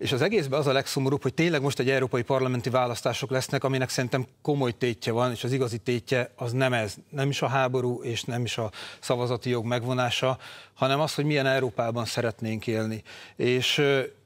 és az egészben az a legszomorúbb, hogy tényleg most egy európai parlamenti választások lesznek, aminek szerintem komoly tétje van, és az igazi tétje az nem ez, nem is a háború, és nem is a szavazati jog megvonása, hanem az, hogy milyen Európában szeretnénk élni. És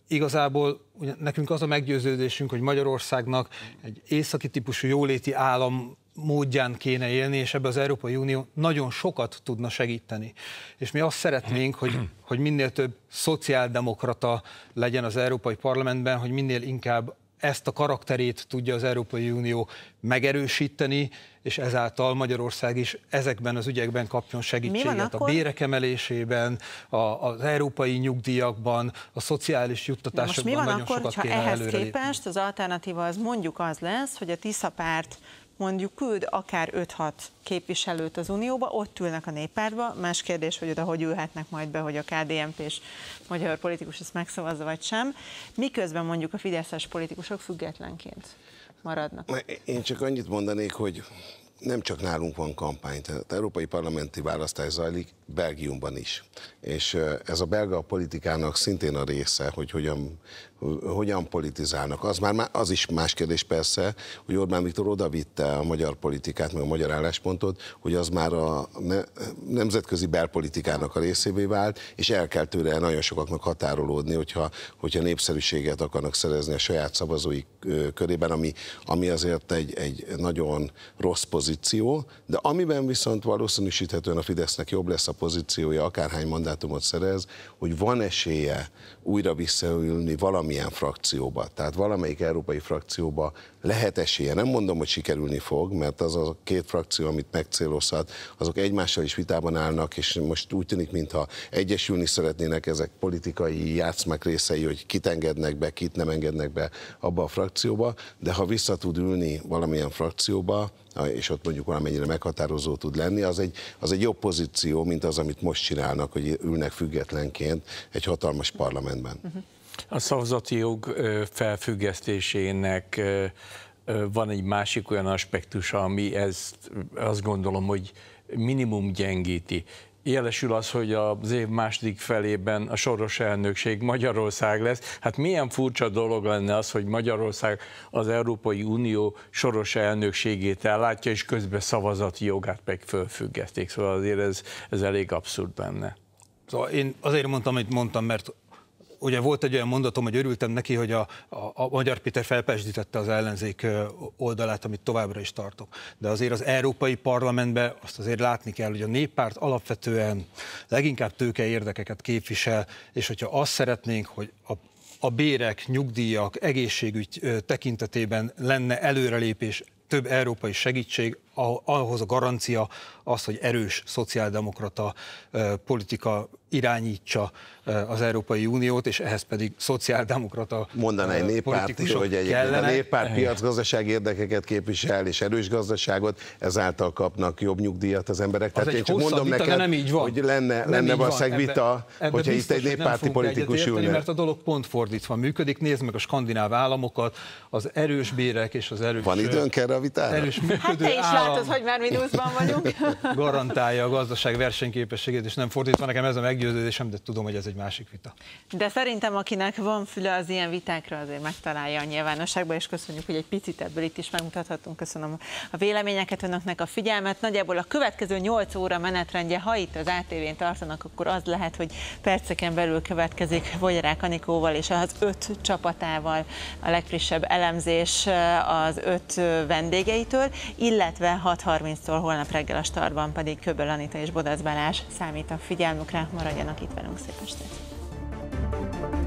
igazából nekünk az a meggyőződésünk, hogy Magyarországnak egy északi típusú jóléti állam módján kéne élni, és ebbe az Európai Unió nagyon sokat tudna segíteni. És mi azt szeretnénk, hogy, hogy minél több szociáldemokrata legyen az Európai Parlamentben, hogy minél inkább ezt a karakterét tudja az Európai Unió megerősíteni, és ezáltal Magyarország is ezekben az ügyekben kapjon segítséget. A bérek emelésében, a, az európai nyugdíjakban, a szociális juttatásokban most mi van nagyon akkor, sokat ehhez előre képest az alternatíva az mondjuk az lesz, hogy a Tisza párt mondjuk küld akár 5-6 képviselőt az Unióba, ott ülnek a néppárba, más kérdés, hogy oda hogy ülhetnek majd be, hogy a kdmp és magyar politikus ezt megszavazza vagy sem, miközben mondjuk a fideszes politikusok függetlenként maradnak. Én csak annyit mondanék, hogy nem csak nálunk van kampány, tehát európai parlamenti választás zajlik, Belgiumban is. És ez a belga politikának szintén a része, hogy hogyan, hogyan politizálnak. Az, már, az is más kérdés persze, hogy Orbán Viktor oda vitte a magyar politikát, meg a magyar álláspontot, hogy az már a nemzetközi belpolitikának a részévé vált, és el kell tőle nagyon sokaknak határolódni, hogyha, hogyha népszerűséget akarnak szerezni a saját szavazói körében, ami, ami azért egy, egy nagyon rossz pozíció pozíció, de amiben viszont valószínűsíthetően a Fidesznek jobb lesz a pozíciója, akárhány mandátumot szerez, hogy van esélye újra visszaülni valamilyen frakcióba. Tehát valamelyik európai frakcióba lehet esélye. Nem mondom, hogy sikerülni fog, mert az a két frakció, amit megcélozhat, azok egymással is vitában állnak, és most úgy tűnik, mintha egyesülni szeretnének ezek politikai játszmák részei, hogy kit engednek be, kit nem engednek be abba a frakcióba, de ha vissza tud ülni valamilyen frakcióba, és ott mondjuk valamennyire meghatározó tud lenni, az egy, az egy jobb pozíció, mint az, amit most csinálnak, hogy ülnek függetlenként egy hatalmas parlamentben. A szavazati jog felfüggesztésének van egy másik olyan aspektusa, ami ezt azt gondolom, hogy minimum gyengíti jelesül az, hogy az év második felében a soros elnökség Magyarország lesz. Hát milyen furcsa dolog lenne az, hogy Magyarország az Európai Unió soros elnökségét ellátja, és közben szavazati jogát meg fölfüggeszték. Szóval azért ez, ez elég abszurd lenne. Szóval én azért mondtam, amit mondtam, mert ugye volt egy olyan mondatom, hogy örültem neki, hogy a, a, a Magyar Péter felpesdítette az ellenzék oldalát, amit továbbra is tartok. De azért az Európai Parlamentben azt azért látni kell, hogy a néppárt alapvetően leginkább tőke érdekeket képvisel, és hogyha azt szeretnénk, hogy a a bérek, nyugdíjak, egészségügy tekintetében lenne előrelépés, több európai segítség, ahhoz a garancia az, hogy erős szociáldemokrata politika irányítsa az Európai Uniót, és ehhez pedig szociáldemokrata Mondaná egy néppárt, hogy egy a néppárt piacgazdaság érdekeket képvisel, és erős gazdaságot, ezáltal kapnak jobb nyugdíjat az emberek. Az Tehát én csak mondom vita, neked, nem így van. hogy lenne, lenne valószínűleg vita, ebbe, hogyha biztos, itt egy néppárti politikus ülne. Mert a dolog pont fordítva működik. Nézd meg a skandináv államokat, az erős bérek és az erős... Van időnk erre a vitára? Erős hát működő hát látod, hogy már mínuszban vagyunk. garantálja a gazdaság versenyképességét, és nem fordítva nekem ez a meggyőződésem, de tudom, hogy ez egy másik vita. De szerintem, akinek van füle az ilyen vitákra, azért megtalálja a nyilvánosságban, és köszönjük, hogy egy picit ebből itt is megmutathatunk. Köszönöm a véleményeket, önöknek a figyelmet. Nagyjából a következő 8 óra menetrendje, ha itt az ATV-n tartanak, akkor az lehet, hogy perceken belül következik Vogyarák Anikóval és az öt csapatával a legfrissebb elemzés eh, az öt eh, vendégeitől, illetve 6.30-tól holnap reggel a Starban pedig Köböl Anita és Bodasz Balázs számít a figyelmükre. Maradjanak itt velünk, szép estét!